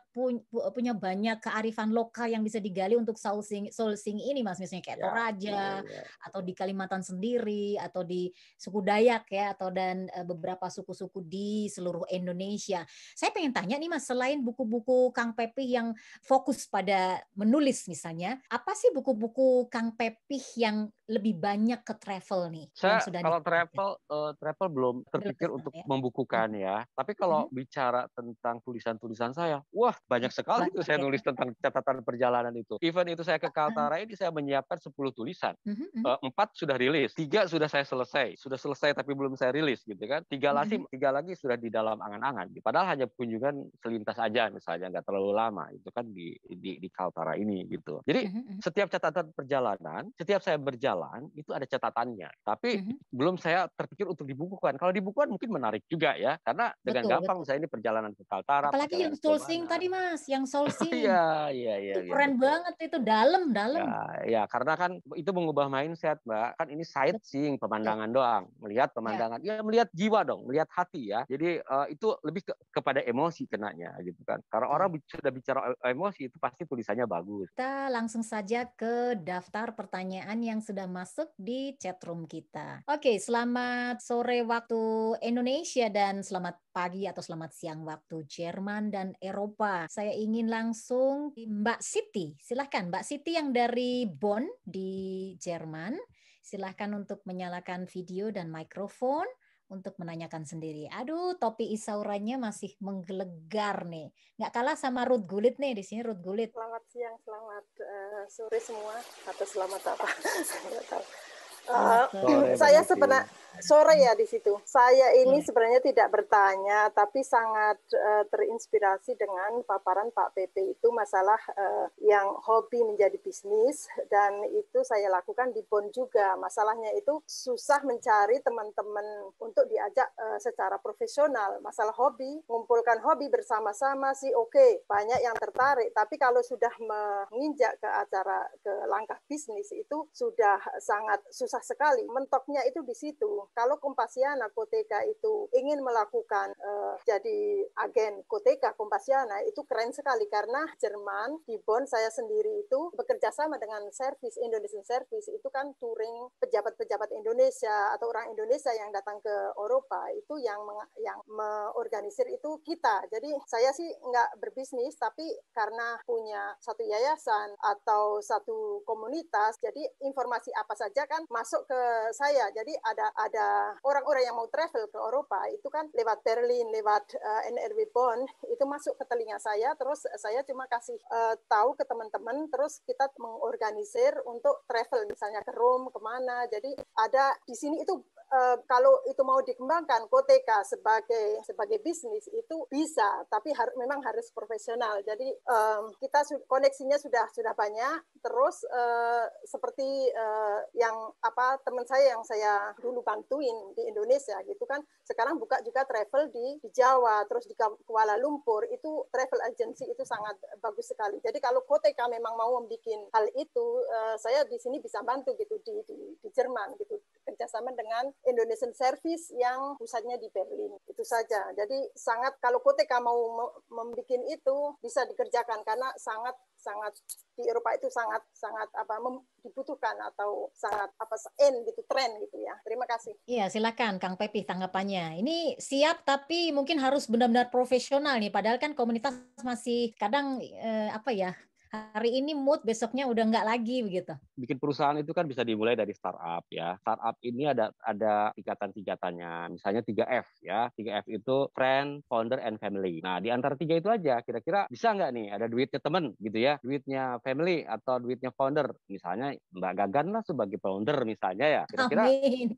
punya banyak kearifan lokal yang bisa digali untuk soul sing soul sing ini Mas misalnya kayak ya. Toraja ya, atau di Kalimantan sendiri atau di suku Dayak ya atau dan e, beberapa suku-suku di seluruh Indonesia. Saya pengen tanya nih Mas selain buku-buku Kang Pepih yang fokus pada menulis misalnya, apa sih buku-buku Kang Pepih yang lebih banyak ke travel nih? Saya sudah kalau travel uh, travel belum terpikir belum, untuk ya. membukukan ya. Tapi kalau hmm. bicara tentang tulisan-tulisan saya, wah banyak sekali itu saya ya. nulis tentang catatan perjalanan itu. Event itu saya ke Kaltara ini saya menyiapkan 10 tulisan. Mm-hmm, mm-hmm. Eh, empat sudah rilis, tiga sudah saya selesai, sudah selesai tapi belum saya rilis gitu kan. Tiga lagi mm-hmm. tiga lagi sudah di dalam angan-angan. Padahal hanya kunjungan selintas aja misalnya nggak terlalu lama itu kan di di, di Kaltara ini gitu. Jadi mm-hmm. setiap catatan perjalanan, setiap saya berjalan itu ada catatannya. Tapi mm-hmm. belum saya terpikir untuk dibukukan. Kalau dibukukan mungkin menarik juga ya karena dengan betul, gampang betul. saya ini perjalanan ke Kaltara. Apalagi yang soulsing tadi Mas, yang oh, soulsing. Iya, iya, iya. Itu ya, keren betul. banget itu dalam, dalam. Ya, ya, karena kan itu mengubah mindset, Mbak. Kan ini sightseeing pemandangan ya. doang, melihat ya. pemandangan. Ya. ya melihat jiwa dong, melihat hati ya. Jadi uh, itu lebih ke, kepada emosi kenanya gitu kan. Karena orang orang sudah bicara e-, emosi itu pasti tulisannya bagus. Kita langsung saja ke daftar pertanyaan yang sudah masuk di chatroom kita. Oke, selamat sore waktu Indonesia dan selamat pagi atau selamat siang waktu Jerman dan Eropa. Saya ingin langsung Mbak Siti. Silahkan Mbak Siti yang dari Bonn di Jerman. Silahkan untuk menyalakan video dan mikrofon untuk menanyakan sendiri. Aduh, topi isaurannya masih menggelegar nih. Nggak kalah sama Ruth Gulit nih di sini Ruth Gulit. Selamat siang, selamat uh, sore semua atau selamat apa? saya tahu. Uh, saya sebenarnya sore ya di situ. Saya ini iya. sebenarnya tidak bertanya, tapi sangat uh, terinspirasi dengan paparan Pak PP itu masalah uh, yang hobi menjadi bisnis dan itu saya lakukan di Bon juga. Masalahnya itu susah mencari teman-teman untuk diajak uh, secara profesional. Masalah hobi, mengumpulkan hobi bersama-sama sih oke, okay, banyak yang tertarik. Tapi kalau sudah menginjak ke acara ke langkah bisnis itu sudah sangat susah sekali. Mentoknya itu di situ kalau Kompasiana Koteka itu ingin melakukan uh, jadi agen Koteka Kompasiana itu keren sekali karena Jerman di Bonn saya sendiri itu bekerja sama dengan Service Indonesian Service itu kan touring pejabat-pejabat Indonesia atau orang Indonesia yang datang ke Eropa itu yang meng, yang mengorganisir itu kita. Jadi saya sih nggak berbisnis tapi karena punya satu yayasan atau satu komunitas jadi informasi apa saja kan masuk ke saya. Jadi ada ada orang-orang yang mau travel ke Eropa itu kan lewat Berlin, lewat uh, eh, NRW Bonn itu masuk ke telinga saya terus saya cuma kasih uh, tahu ke teman-teman terus kita mengorganisir untuk travel misalnya ke Rome kemana jadi ada di sini itu uh, kalau itu mau dikembangkan Koteka sebagai sebagai bisnis itu bisa tapi har memang harus profesional jadi um, kita su koneksinya sudah sudah banyak terus uh, seperti uh, yang apa teman saya yang saya dulu bantuin di Indonesia gitu kan sekarang buka juga travel di, di Jawa terus di Kuala Lumpur itu travel agency itu sangat bagus sekali jadi kalau Koteka memang mau membuat hal itu uh, saya di sini bisa bantu gitu di, di, di Jerman gitu kerjasama dengan Indonesian Service yang pusatnya di Berlin itu saja jadi sangat kalau Koteka mau membuat itu bisa dikerjakan karena sangat sangat di Eropa itu sangat sangat apa mem, dibutuhkan atau sangat apa in gitu tren gitu ya. Terima kasih. Iya, silakan Kang Pepi tanggapannya. Ini siap tapi mungkin harus benar-benar profesional nih padahal kan komunitas masih kadang eh, apa ya hari ini mood besoknya udah nggak lagi begitu. Bikin perusahaan itu kan bisa dimulai dari startup ya. Startup ini ada ada tingkatan-tingkatannya. Misalnya 3F ya. 3F itu friend, founder and family. Nah, di antara tiga itu aja kira-kira bisa nggak nih ada duitnya temen gitu ya, duitnya family atau duitnya founder. Misalnya Mbak Gagan lah sebagai founder misalnya ya. Kira-kira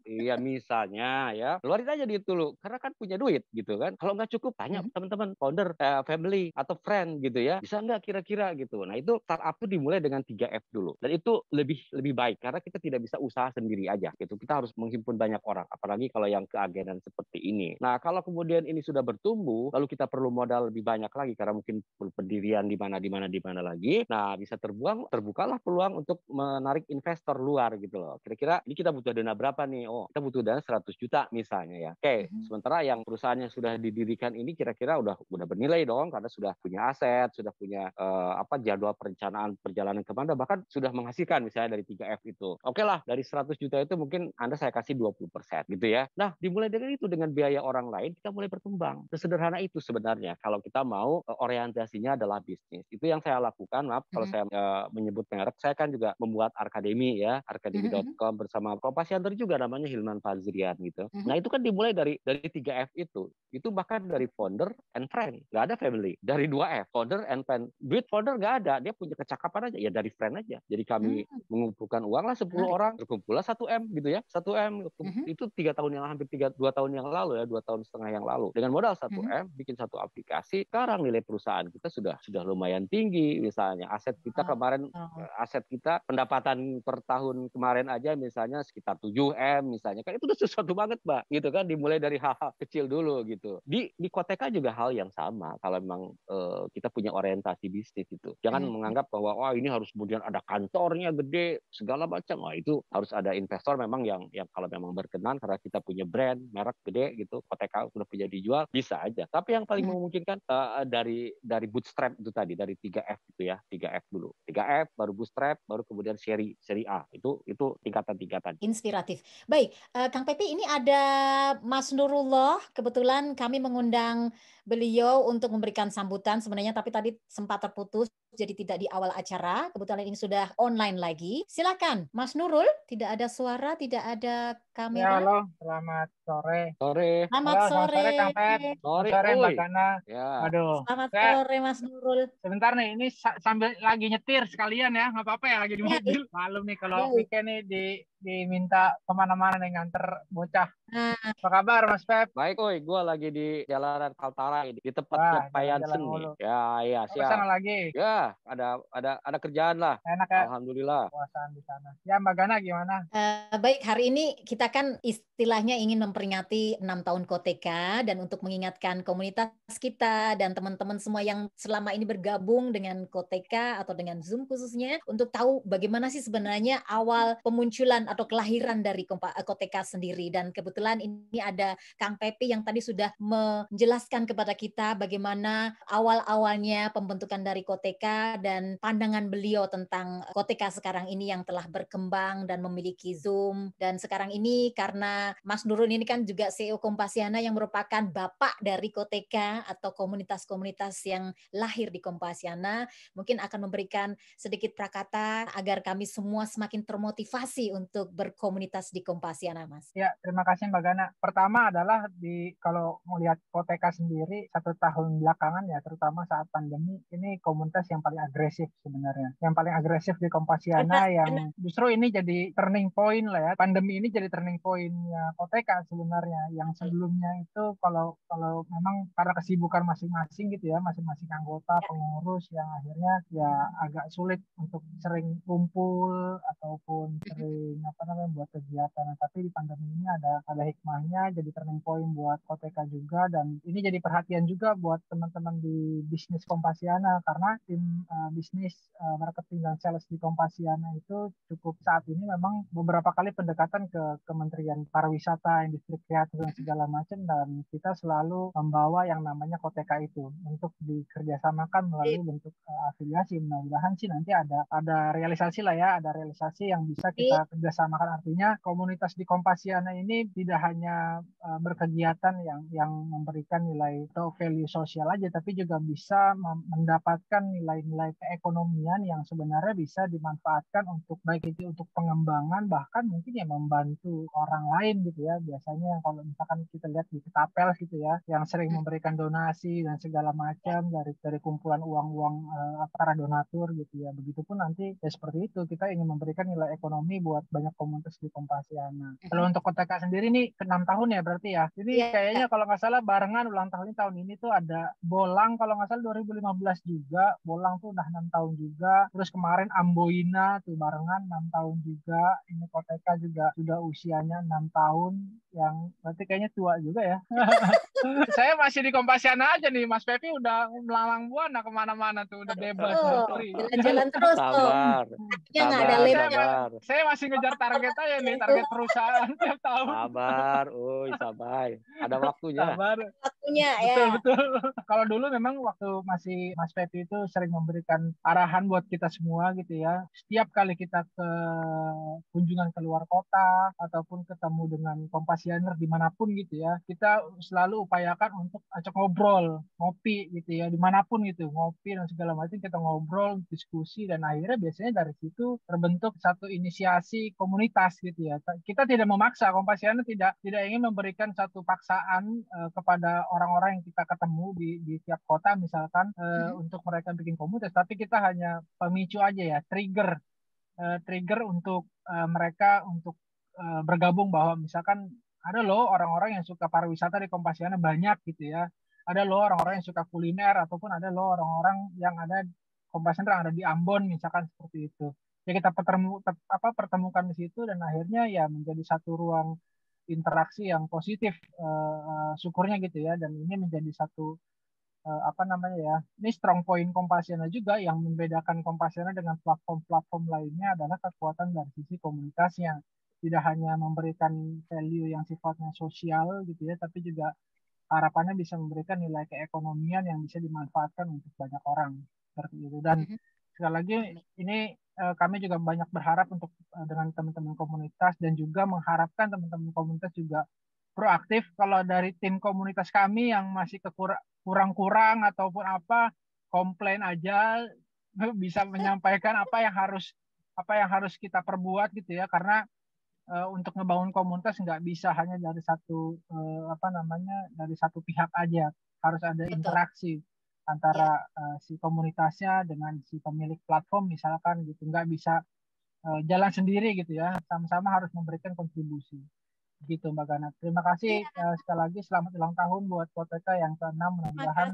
iya misalnya ya. Keluarin aja duit dulu karena kan punya duit gitu kan. Kalau nggak cukup tanya teman-teman founder, eh, family atau friend gitu ya. Bisa nggak kira-kira gitu. Nah, itu startup itu dimulai dengan 3F dulu. Dan itu lebih lebih baik karena kita tidak bisa usaha sendiri aja gitu. Kita harus menghimpun banyak orang apalagi kalau yang keagenan seperti ini. Nah, kalau kemudian ini sudah bertumbuh lalu kita perlu modal lebih banyak lagi karena mungkin perlu pendirian di mana di mana di mana lagi. Nah, bisa terbuang terbukalah peluang untuk menarik investor luar gitu loh. Kira-kira ini kita butuh dana berapa nih? Oh, kita butuh dana 100 juta misalnya ya. Oke, okay. hmm. sementara yang perusahaannya sudah didirikan ini kira-kira udah udah bernilai dong karena sudah punya aset, sudah punya uh, apa jadwal perencanaan perjalanan kemana bahkan sudah menghasilkan misalnya dari 3F itu. Oke okay lah dari 100 juta itu mungkin Anda saya kasih 20 persen gitu ya. Nah dimulai dari itu dengan biaya orang lain kita mulai berkembang. Sesederhana itu sebenarnya kalau kita mau e, orientasinya adalah bisnis. Itu yang saya lakukan maaf mm-hmm. kalau saya uh, menyebut merek saya kan juga membuat Arkademi ya arkademi.com mm-hmm. mm-hmm. bersama Kompas juga namanya Hilman Fazrian gitu. Mm-hmm. Nah itu kan dimulai dari dari 3F itu. Itu bahkan dari founder and friend. Nggak ada family. Dari 2F founder and friend. Duit founder nggak ada dia punya kecakapan aja ya dari friend aja. Jadi kami hmm. mengumpulkan uang lah 10 hmm. orang, berkumpul lah 1 M gitu ya. satu M hmm. itu tiga tahun yang hampir tiga dua tahun yang lalu ya, dua tahun setengah yang lalu. Dengan modal satu hmm. M bikin satu aplikasi, sekarang nilai perusahaan kita sudah sudah lumayan tinggi misalnya. Aset kita kemarin eh, aset kita pendapatan per tahun kemarin aja misalnya sekitar 7 M misalnya. Kan itu udah sesuatu banget, Mbak. Gitu kan dimulai dari hal-hal kecil dulu gitu. Di di Koteka juga hal yang sama kalau memang uh, kita punya orientasi bisnis itu. Jangan Hmm. menganggap bahwa wah ini harus kemudian ada kantornya gede segala macam. Wah itu harus ada investor memang yang yang kalau memang berkenan karena kita punya brand merek gede gitu, OTK sudah punya dijual bisa aja. Tapi yang paling hmm. memungkinkan uh, dari dari bootstrap itu tadi dari 3F itu ya, 3F dulu. 3F baru bootstrap, baru kemudian seri seri A. Itu itu tingkatan-tingkatan. Inspiratif. Baik, uh, Kang Pepi ini ada Mas Nurullah kebetulan kami mengundang beliau untuk memberikan sambutan sebenarnya tapi tadi sempat terputus jadi tidak di awal acara. Kebetulan ini sudah online lagi. Silakan Mas Nurul, tidak ada suara, tidak ada kamera. Ya, halo, selamat sore. Sore. Selamat sore. Selamat sore Kang Pet. Sore, sore Mbak Kana. Ya. Aduh. Selamat Pet. sore Mas Nurul. Sebentar nih, ini sambil lagi nyetir sekalian ya, nggak apa-apa ya lagi di iya. mobil. Malu nih kalau iya. weekend nih di diminta kemana-mana nih nganter bocah. Nah. Apa kabar Mas Pep? Baik, oi. Gue lagi di jalanan Kaltara ini, di ah, Payan Seni. Ya, ya, siap. Sana lagi. Ya, ada ada ada kerjaan lah. Enak ya. Alhamdulillah. Puasaan di sana. Ya, Mbak Gana gimana? Uh, baik, hari ini kita kan istilahnya ingin memper memperingati enam tahun Koteka dan untuk mengingatkan komunitas kita dan teman-teman semua yang selama ini bergabung dengan Koteka atau dengan Zoom khususnya untuk tahu bagaimana sih sebenarnya awal pemunculan atau kelahiran dari Koteka eh, sendiri dan kebetulan ini ada Kang Pepi yang tadi sudah menjelaskan kepada kita bagaimana awal-awalnya pembentukan dari Koteka dan pandangan beliau tentang Koteka sekarang ini yang telah berkembang dan memiliki Zoom dan sekarang ini karena Mas Nurun ini kan juga CEO Kompasiana yang merupakan bapak dari Koteka atau komunitas-komunitas yang lahir di Kompasiana. Mungkin akan memberikan sedikit prakata agar kami semua semakin termotivasi untuk berkomunitas di Kompasiana, Mas. Ya, terima kasih Mbak Gana. Pertama adalah di kalau melihat Koteka sendiri satu tahun belakangan ya, terutama saat pandemi, ini komunitas yang paling agresif sebenarnya. Yang paling agresif di Kompasiana yang justru ini jadi turning point lah ya. Pandemi ini jadi turning pointnya Koteka sebenarnya yang hmm. sebelumnya itu kalau kalau memang karena kesibukan masing-masing gitu ya masing-masing anggota ya. pengurus yang akhirnya ya agak sulit untuk sering kumpul ataupun hmm. sering apa namanya buat kegiatan nah, tapi di pandemi ini ada ada hikmahnya jadi turning point buat KTK juga dan ini jadi perhatian juga buat teman-teman di bisnis Kompasiana karena tim uh, bisnis uh, marketing dan sales di Kompasiana itu cukup saat ini memang beberapa kali pendekatan ke Kementerian Pariwisata yang industri kreatif dan segala macam dan kita selalu membawa yang namanya koteka itu untuk dikerjasamakan melalui iya. bentuk uh, afiliasi mudah-mudahan sih nanti ada ada realisasi lah ya ada realisasi yang bisa iya. kita kerjasamakan artinya komunitas di Kompasiana ini tidak hanya uh, berkegiatan yang yang memberikan nilai atau value sosial aja tapi juga bisa mendapatkan nilai-nilai keekonomian yang sebenarnya bisa dimanfaatkan untuk baik itu untuk pengembangan bahkan mungkin ya membantu orang lain gitu ya biasa biasanya yang kalau misalkan kita lihat di ketapel gitu ya yang sering hmm. memberikan donasi dan segala macam dari dari kumpulan uang-uang uh, para donatur gitu ya begitupun nanti ya seperti itu kita ingin memberikan nilai ekonomi buat banyak komunitas di Kompasiana nah, hmm. kalau untuk Koteka sendiri nih enam tahun ya berarti ya jadi yeah. kayaknya kalau nggak salah barengan ulang tahun ini tahun ini tuh ada Bolang kalau nggak salah 2015 juga Bolang tuh udah enam tahun juga terus kemarin Amboina tuh barengan enam tahun juga ini Koteka juga sudah usianya enam tahun ya yang berarti kayaknya tua juga ya. saya masih di Kompasiana aja nih, Mas Pepi udah melalang buana kemana-mana tuh, udah bebas. Jalan-jalan terus sabar, Ya nggak ada lem. Saya masih ngejar target aja nih, target perusahaan tiap tahun. Sabar, uy, sabar. Ada waktunya. Sabar. Waktunya ya. Betul, betul. Kalau dulu memang waktu masih Mas Pepi itu sering memberikan arahan buat kita semua gitu ya. Setiap kali kita ke kunjungan ke luar kota ataupun ketemu dengan Kompasiana Oceaner dimanapun gitu ya kita selalu upayakan untuk acak ngobrol ngopi gitu ya dimanapun gitu ngopi dan segala macam kita ngobrol diskusi dan akhirnya biasanya dari situ terbentuk satu inisiasi komunitas gitu ya kita tidak memaksa kompasiana tidak tidak ingin memberikan satu paksaan uh, kepada orang-orang yang kita ketemu di di tiap kota misalkan uh, hmm. untuk mereka bikin komunitas tapi kita hanya pemicu aja ya trigger uh, trigger untuk uh, mereka untuk bergabung bahwa misalkan ada loh orang-orang yang suka pariwisata di Kompasiana banyak gitu ya. Ada loh orang-orang yang suka kuliner ataupun ada loh orang-orang yang ada Kompasiana yang ada di Ambon misalkan seperti itu. Ya kita pertemu, ter, apa, pertemukan di situ dan akhirnya ya menjadi satu ruang interaksi yang positif uh, syukurnya gitu ya dan ini menjadi satu uh, apa namanya ya ini strong point Kompasiana juga yang membedakan Kompasiana dengan platform-platform lainnya adalah kekuatan dari sisi komunitasnya tidak hanya memberikan value yang sifatnya sosial gitu ya, tapi juga harapannya bisa memberikan nilai keekonomian yang bisa dimanfaatkan untuk banyak orang seperti itu. Dan mm-hmm. sekali lagi ini eh, kami juga banyak berharap untuk eh, dengan teman-teman komunitas dan juga mengharapkan teman-teman komunitas juga proaktif kalau dari tim komunitas kami yang masih kekurang-kurang ataupun apa komplain aja bisa menyampaikan apa yang harus apa yang harus kita perbuat gitu ya karena uh, untuk ngebangun komunitas nggak bisa hanya dari satu uh, apa namanya dari satu pihak aja harus ada Betul. interaksi antara ya. uh, si komunitasnya dengan si pemilik platform misalkan gitu nggak bisa uh, jalan sendiri gitu ya sama-sama harus memberikan kontribusi Gitu Mbak Gana. Terima kasih ya. uh, sekali lagi selamat ulang tahun buat Poteka yang ke-6. Mudah-mudahan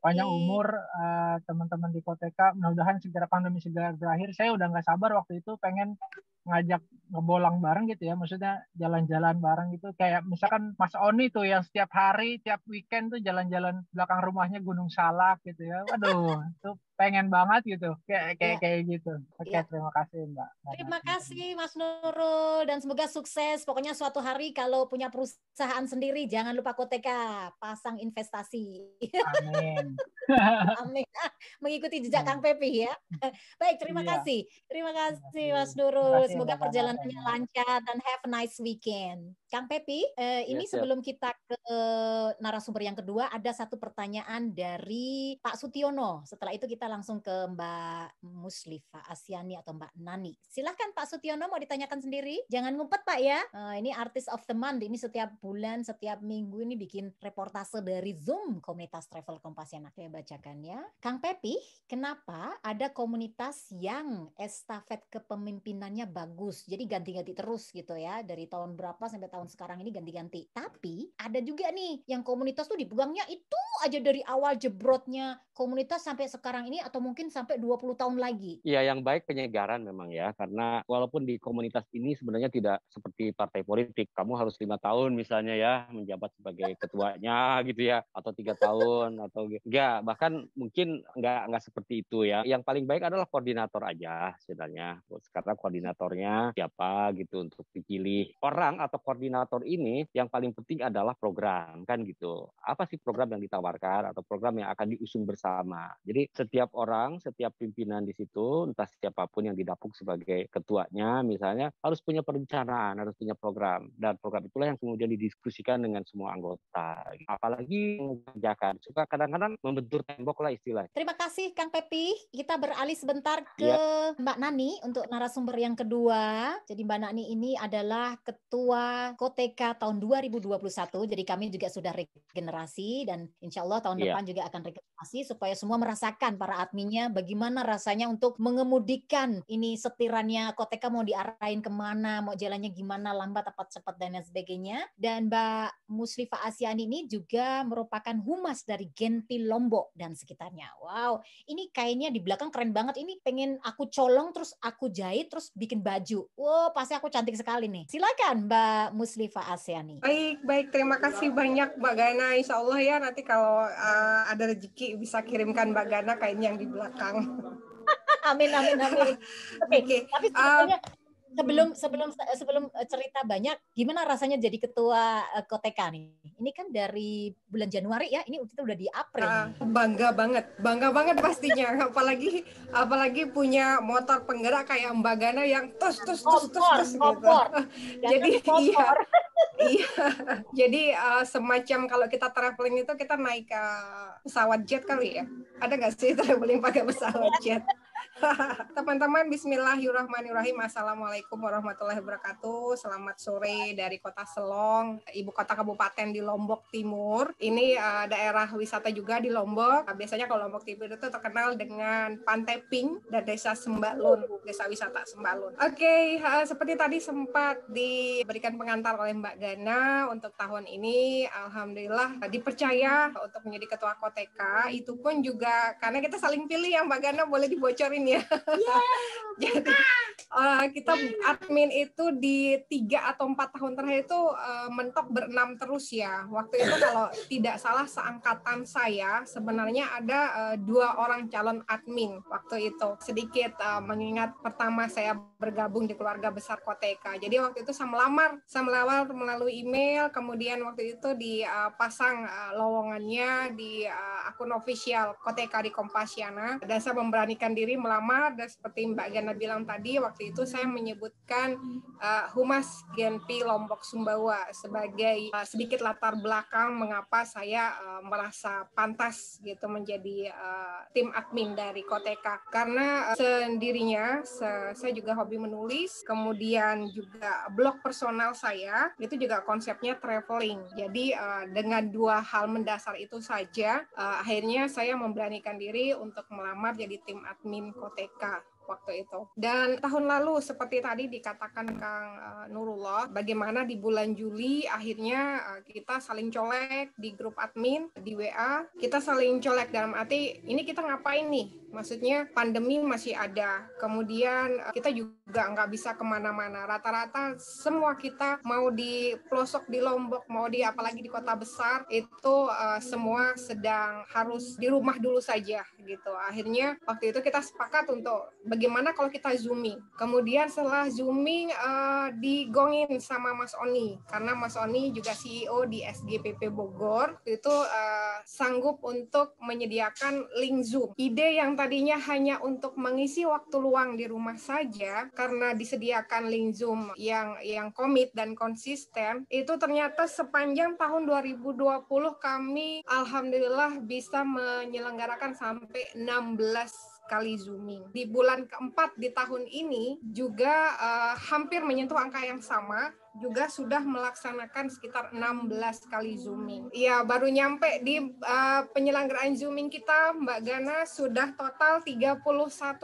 panjang umur teman eh, teman-teman di Poteka. Mudah-mudahan segera pandemi segera berakhir. Saya udah nggak sabar waktu itu pengen ngajak ngebolang bareng gitu ya. Maksudnya jalan-jalan bareng gitu. Kayak misalkan Mas Oni tuh yang setiap hari, tiap weekend tuh jalan-jalan belakang rumahnya Gunung Salak gitu ya. Waduh, itu pengen banget gitu kayak kayak ya. kayak gitu oke ya. terima kasih mbak terima kasih mas Nurul dan semoga sukses pokoknya suatu hari kalau punya perusahaan sendiri jangan lupa koteka pasang investasi amin amin ah, mengikuti jejak kang Pepi ya baik terima ya. kasih terima kasih mas Nurul kasih, semoga perjalanannya lancar dan have a nice weekend kang Pepi eh, iya, ini sebelum kita ke eh, narasumber yang kedua ada satu pertanyaan dari Pak Sutiono setelah itu kita kita langsung ke Mbak Muslifa Asiani atau Mbak Nani. Silahkan Pak Sutiono mau ditanyakan sendiri. Jangan ngumpet Pak ya. Uh, ini artis of the month. Ini setiap bulan, setiap minggu ini bikin reportase dari Zoom komunitas travel Kompasiana. Saya bacakan ya. Kang Pepi, kenapa ada komunitas yang estafet kepemimpinannya bagus? Jadi ganti-ganti terus gitu ya. Dari tahun berapa sampai tahun sekarang ini ganti-ganti. Tapi ada juga nih yang komunitas tuh dipegangnya itu aja dari awal jebrotnya komunitas sampai sekarang ini ini atau mungkin sampai 20 tahun lagi? Iya, yang baik penyegaran memang ya, karena walaupun di komunitas ini sebenarnya tidak seperti partai politik, kamu harus lima tahun misalnya ya menjabat sebagai ketuanya gitu ya, atau tiga tahun atau enggak, bahkan mungkin enggak enggak seperti itu ya. Yang paling baik adalah koordinator aja sebenarnya, karena koordinatornya siapa gitu untuk dipilih orang atau koordinator ini yang paling penting adalah program kan gitu. Apa sih program yang ditawarkan atau program yang akan diusung bersama? Jadi setiap setiap orang, setiap pimpinan di situ, entah siapapun yang didapuk sebagai ketuanya, misalnya harus punya perencanaan, harus punya program, dan program itulah yang kemudian didiskusikan dengan semua anggota. Apalagi mengerjakan, suka kadang-kadang membentur tembok lah istilahnya. Terima kasih Kang Pepi. Kita beralih sebentar ke ya. Mbak Nani untuk narasumber yang kedua. Jadi Mbak Nani ini adalah Ketua Koteka tahun 2021. Jadi kami juga sudah regenerasi dan insya Allah tahun ya. depan juga akan regenerasi supaya semua merasakan para para adminnya bagaimana rasanya untuk mengemudikan ini setirannya koteka mau diarahin kemana, mau jalannya gimana, lambat tepat cepat dan lain sebagainya. Dan Mbak Muslifa Asiani ini juga merupakan humas dari Genti Lombok dan sekitarnya. Wow, ini kainnya di belakang keren banget. Ini pengen aku colong terus aku jahit terus bikin baju. Wow, pasti aku cantik sekali nih. Silakan Mbak Muslifa Asiani. Baik, baik. Terima kasih banyak Mbak Gana. Insya Allah ya nanti kalau uh, ada rezeki bisa kirimkan Mbak Gana kainnya yang di belakang. amin amin amin. Oke. Okay. Okay. Tapi sebetulnya uh, sebelum hmm. sebelum eh, sebelum eh, cerita banyak, gimana rasanya jadi ketua eh, Koteka nih? Ini kan dari bulan Januari ya, ini kita udah di April. Uh, bangga banget, bangga banget pastinya. apalagi apalagi punya motor penggerak kayak Mbak Gana yang tus tus tus tus, tus gitu. Ah, jadi iya. iya. Jadi uh, semacam kalau kita traveling itu kita naik uh, pesawat jet kali ya. Ada nggak sih traveling pakai pesawat iya. jet? Teman-teman Bismillahirrahmanirrahim. Assalamualaikum Assalamualaikum warahmatullahi wabarakatuh. Selamat sore dari Kota Selong, ibu kota kabupaten di Lombok Timur. Ini uh, daerah wisata juga di Lombok. Nah, biasanya kalau Lombok Timur itu terkenal dengan Pantai Pink dan Desa Sembalun, Desa Wisata Sembalun. Oke, okay, uh, eh, seperti tadi sempat diberikan pengantar oleh Mbak Gana untuk tahun ini, Alhamdulillah uh, dipercaya untuk menjadi Ketua Koteka. Itu pun juga karena kita saling pilih yang Mbak Gana boleh dibocorin ya. Yeah. Jadi uh, kita admin itu di tiga atau empat tahun terakhir itu uh, mentok berenam terus ya. Waktu itu kalau tidak salah seangkatan saya sebenarnya ada uh, dua orang calon admin waktu itu. Sedikit uh, mengingat pertama saya bergabung di keluarga besar Koteka. Jadi waktu itu saya melamar, saya melawal melalui email, kemudian waktu itu dipasang eh, eh, lowongannya di eh, akun official Koteka di Kompasiana. Dan saya memberanikan diri melamar dan seperti Mbak Gana bilang tadi, waktu itu saya menyebutkan Humas Genpi Lombok Sumbawa sebagai sedikit latar belakang mengapa saya merasa pantas gitu menjadi tim admin dari Koteka. Karena sendirinya saya juga hobi menulis, kemudian juga blog personal saya itu juga konsepnya traveling. Jadi uh, dengan dua hal mendasar itu saja, uh, akhirnya saya memberanikan diri untuk melamar jadi tim admin Koteka waktu itu. Dan tahun lalu seperti tadi dikatakan Kang uh, Nurullah, bagaimana di bulan Juli akhirnya kita saling colek di grup admin di WA, kita saling colek dalam arti ini kita ngapain nih? Maksudnya pandemi masih ada. Kemudian kita juga juga nggak bisa kemana-mana. Rata-rata semua kita mau di pelosok di Lombok, mau di apalagi di kota besar itu uh, semua sedang harus di rumah dulu saja gitu. Akhirnya waktu itu kita sepakat untuk bagaimana kalau kita zooming. Kemudian setelah zooming uh, digongin sama Mas Oni karena Mas Oni juga CEO di SGPP Bogor itu uh, sanggup untuk menyediakan link zoom. Ide yang tadinya hanya untuk mengisi waktu luang di rumah saja karena disediakan link Zoom yang yang komit dan konsisten itu ternyata sepanjang tahun 2020 kami alhamdulillah bisa menyelenggarakan sampai 16 kali zooming. Di bulan keempat di tahun ini juga uh, hampir menyentuh angka yang sama juga sudah melaksanakan sekitar 16 kali zooming. Iya, baru nyampe di uh, penyelenggaraan zooming kita Mbak Gana sudah total 31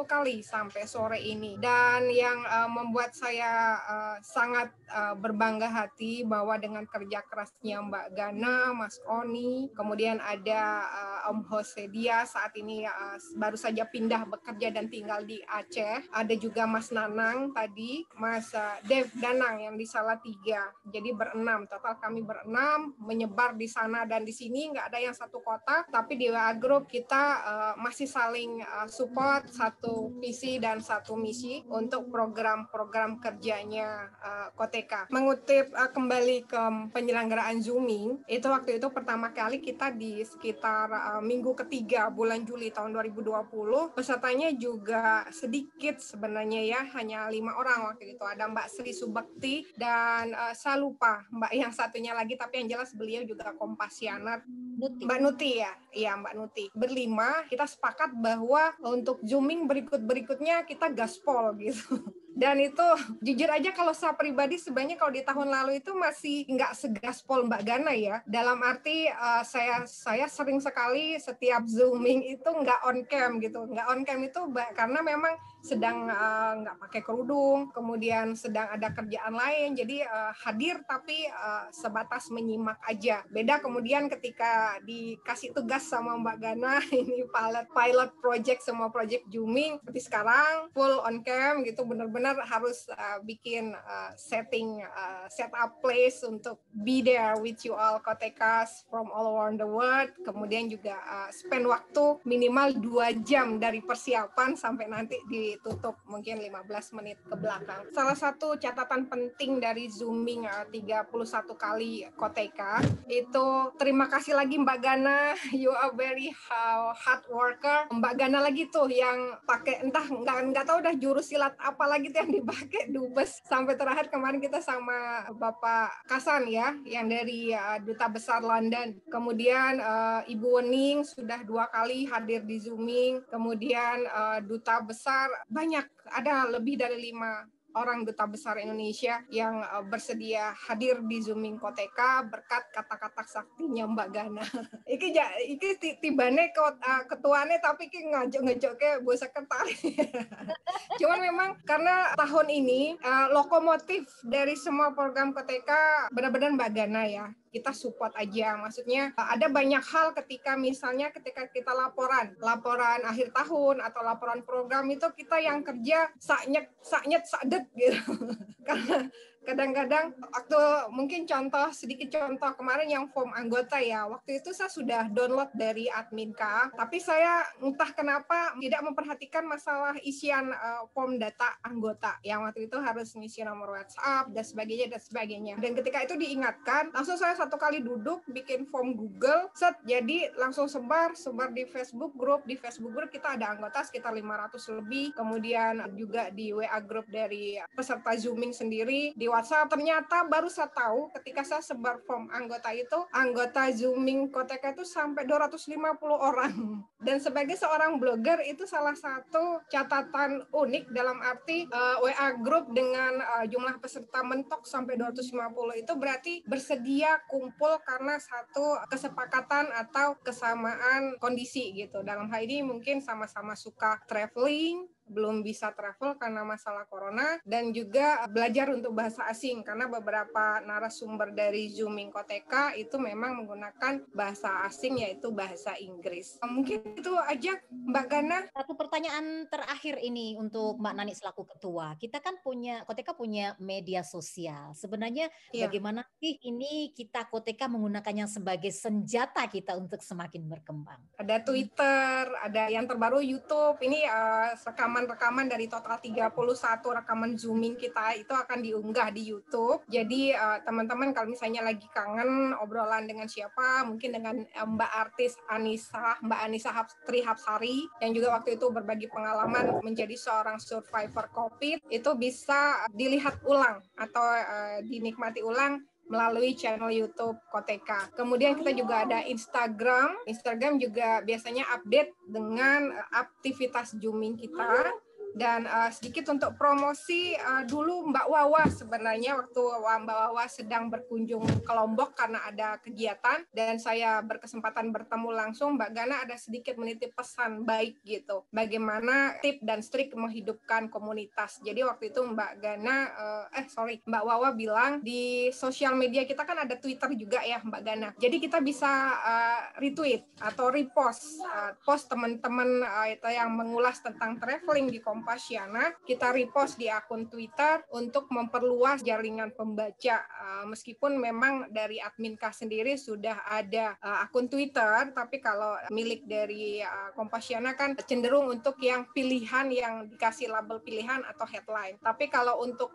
kali sampai sore ini. Dan yang uh, membuat saya uh, sangat uh, berbangga hati bahwa dengan kerja kerasnya Mbak Gana, Mas Oni, kemudian ada uh, Om Jose dia saat ini uh, baru saja pindah bekerja dan tinggal di Aceh. Ada juga Mas Nanang tadi, Mas uh, Dev Danang yang di salah tiga, jadi berenam. Total kami berenam, menyebar di sana dan di sini, nggak ada yang satu kota, tapi di WA Group kita uh, masih saling uh, support satu visi dan satu misi untuk program-program kerjanya uh, Koteka. Mengutip uh, kembali ke penyelenggaraan Zooming, itu waktu itu pertama kali kita di sekitar uh, minggu ketiga bulan Juli tahun 2020, pesertanya juga sedikit sebenarnya ya, hanya lima orang waktu itu. Ada Mbak Sri Subakti dan dan uh, eh, saya lupa Mbak yang satunya lagi tapi yang jelas beliau juga kompasianat Nuti. Mbak Nuti ya iya Mbak Nuti berlima kita sepakat bahwa untuk zooming berikut-berikutnya kita gaspol gitu dan itu jujur aja kalau saya pribadi sebenarnya kalau di tahun lalu itu masih nggak segaspol Mbak Gana ya dalam arti uh, saya saya sering sekali setiap zooming itu nggak on cam gitu nggak on cam itu Mbak karena memang sedang eh, nggak uh, pakai kerudung, kemudian sedang ada kerjaan lain, jadi uh, hadir tapi uh, sebatas menyimak aja. Beda kemudian ketika dikasih tugas sama Mbak Gana ini pilot pilot project semua project zooming, tapi sekarang full on cam gitu benar-benar harus uh, bikin uh, setting uh, set up place untuk be there with you all kotekas from all around the world, kemudian juga uh, spend waktu minimal dua jam dari persiapan sampai nanti di ditutup mungkin 15 menit ke belakang. Salah satu catatan penting dari zooming 31 eh, kali Koteka itu terima kasih lagi Mbak Gana, you are very hard worker. Mbak Gana lagi tuh yang pakai entah nggak nggak tahu udah jurus silat apa lagi tuh yang dipakai dubes sampai terakhir kemarin kita sama Bapak Kasan ya yang dari eh, duta besar London. Kemudian eh, Ibu Wening sudah dua kali hadir di zooming. Kemudian duta besar banyak ada lebih dari lima orang duta besar Indonesia yang eh, bersedia hadir di Zooming Koteka berkat kata-kata saktinya Mbak Gana. iki ja, iki tibane eh, ketuane tapi iki ngajak ke Bu Sekretari. Cuman memang karena tahun ini uh, lokomotif dari semua program Koteka benar-benar Mbak Gana ya kita support aja. Maksudnya eh, ada banyak hal ketika misalnya ketika kita laporan, laporan akhir tahun atau laporan program itu kita yang kerja saknyet saknyet sadet gitu. Karena kadang-kadang waktu mungkin contoh sedikit contoh kemarin yang form anggota ya waktu itu saya sudah download dari admin adminka tapi saya entah kenapa tidak memperhatikan masalah isian uh, form data anggota yang waktu itu harus mengisi nomor WhatsApp dan sebagainya dan sebagainya dan ketika itu diingatkan langsung saya satu kali duduk bikin form Google set jadi langsung sebar sebar di Facebook grup di Facebook grup kita ada anggota sekitar 500 lebih kemudian juga di WA grup dari peserta zooming sendiri di WhatsApp. Ternyata baru saya tahu ketika saya sebar form anggota itu, anggota Zooming Koteka itu sampai 250 orang. Dan sebagai seorang blogger itu salah satu catatan unik dalam arti uh, eh, WA group dengan uh, jumlah peserta mentok sampai 250 itu berarti bersedia kumpul karena satu kesepakatan atau kesamaan kondisi gitu. Dalam hal ini mungkin sama-sama suka traveling, belum bisa travel karena masalah corona dan juga belajar untuk bahasa asing karena beberapa narasumber dari Zooming Koteka itu memang menggunakan bahasa asing yaitu bahasa Inggris. Mungkin itu aja Mbak Gana. Satu pertanyaan terakhir ini untuk Mbak Nani selaku ketua. Kita kan punya Koteka punya media sosial. Sebenarnya iya. bagaimana sih ini kita Koteka menggunakannya sebagai senjata kita untuk semakin berkembang? Ada Twitter, ada yang terbaru YouTube. Ini uh, eh, rekam rekaman-rekaman dari total 31 rekaman zooming kita itu akan diunggah di YouTube. Jadi eh, teman-teman kalau misalnya lagi kangen obrolan dengan siapa, mungkin dengan eh, Mbak artis Anissa, Mbak Anissa Trihapsari yang juga waktu itu berbagi pengalaman menjadi seorang survivor COVID itu bisa dilihat ulang atau uh, dinikmati ulang melalui channel YouTube Koteka. Kemudian kita juga ada Instagram. Instagram juga biasanya update dengan eh, aktivitas zooming kita dan uh, sedikit untuk promosi uh, dulu Mbak Wawa sebenarnya waktu Mbak Wawa sedang berkunjung ke Lombok karena ada kegiatan dan saya berkesempatan bertemu langsung Mbak Gana ada sedikit menitip pesan baik gitu bagaimana tip dan trik menghidupkan komunitas jadi waktu itu Mbak Gana uh, eh sorry Mbak Wawa bilang di sosial media kita kan ada Twitter juga ya Mbak Gana jadi kita bisa uh, retweet atau repost uh, post teman-teman uh, yang mengulas tentang traveling di komunitas Kompasiana, kita repost di akun Twitter untuk memperluas jaringan pembaca. Eh, meskipun memang dari admin kah sendiri sudah ada eh, akun Twitter, tapi kalau milik dari eh, Kompasiana kan cenderung untuk yang pilihan yang dikasih label pilihan atau headline. Tapi kalau untuk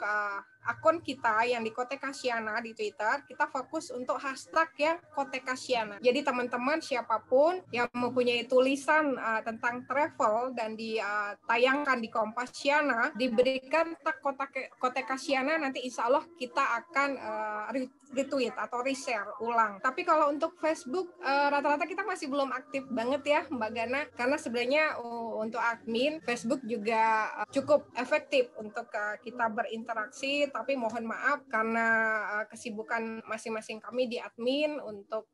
akun kita yang di Kote Kasiana di Twitter, kita fokus untuk hashtag ya Kote Kasiana. Jadi teman-teman siapapun yang mempunyai tulisan uh, tentang travel dan ditayangkan di eh, Kompasiana, diberikan tag Kota Kote Kasiana nanti insya Allah kita akan uh, retweet atau reshare ulang. Tapi kalau untuk Facebook eh, rata-rata kita masih belum aktif banget ya Mbak Gana karena sebenarnya oh, untuk admin Facebook juga eh, cukup efektif untuk eh, kita berinteraksi tapi mohon maaf karena kesibukan masing-masing kami di admin untuk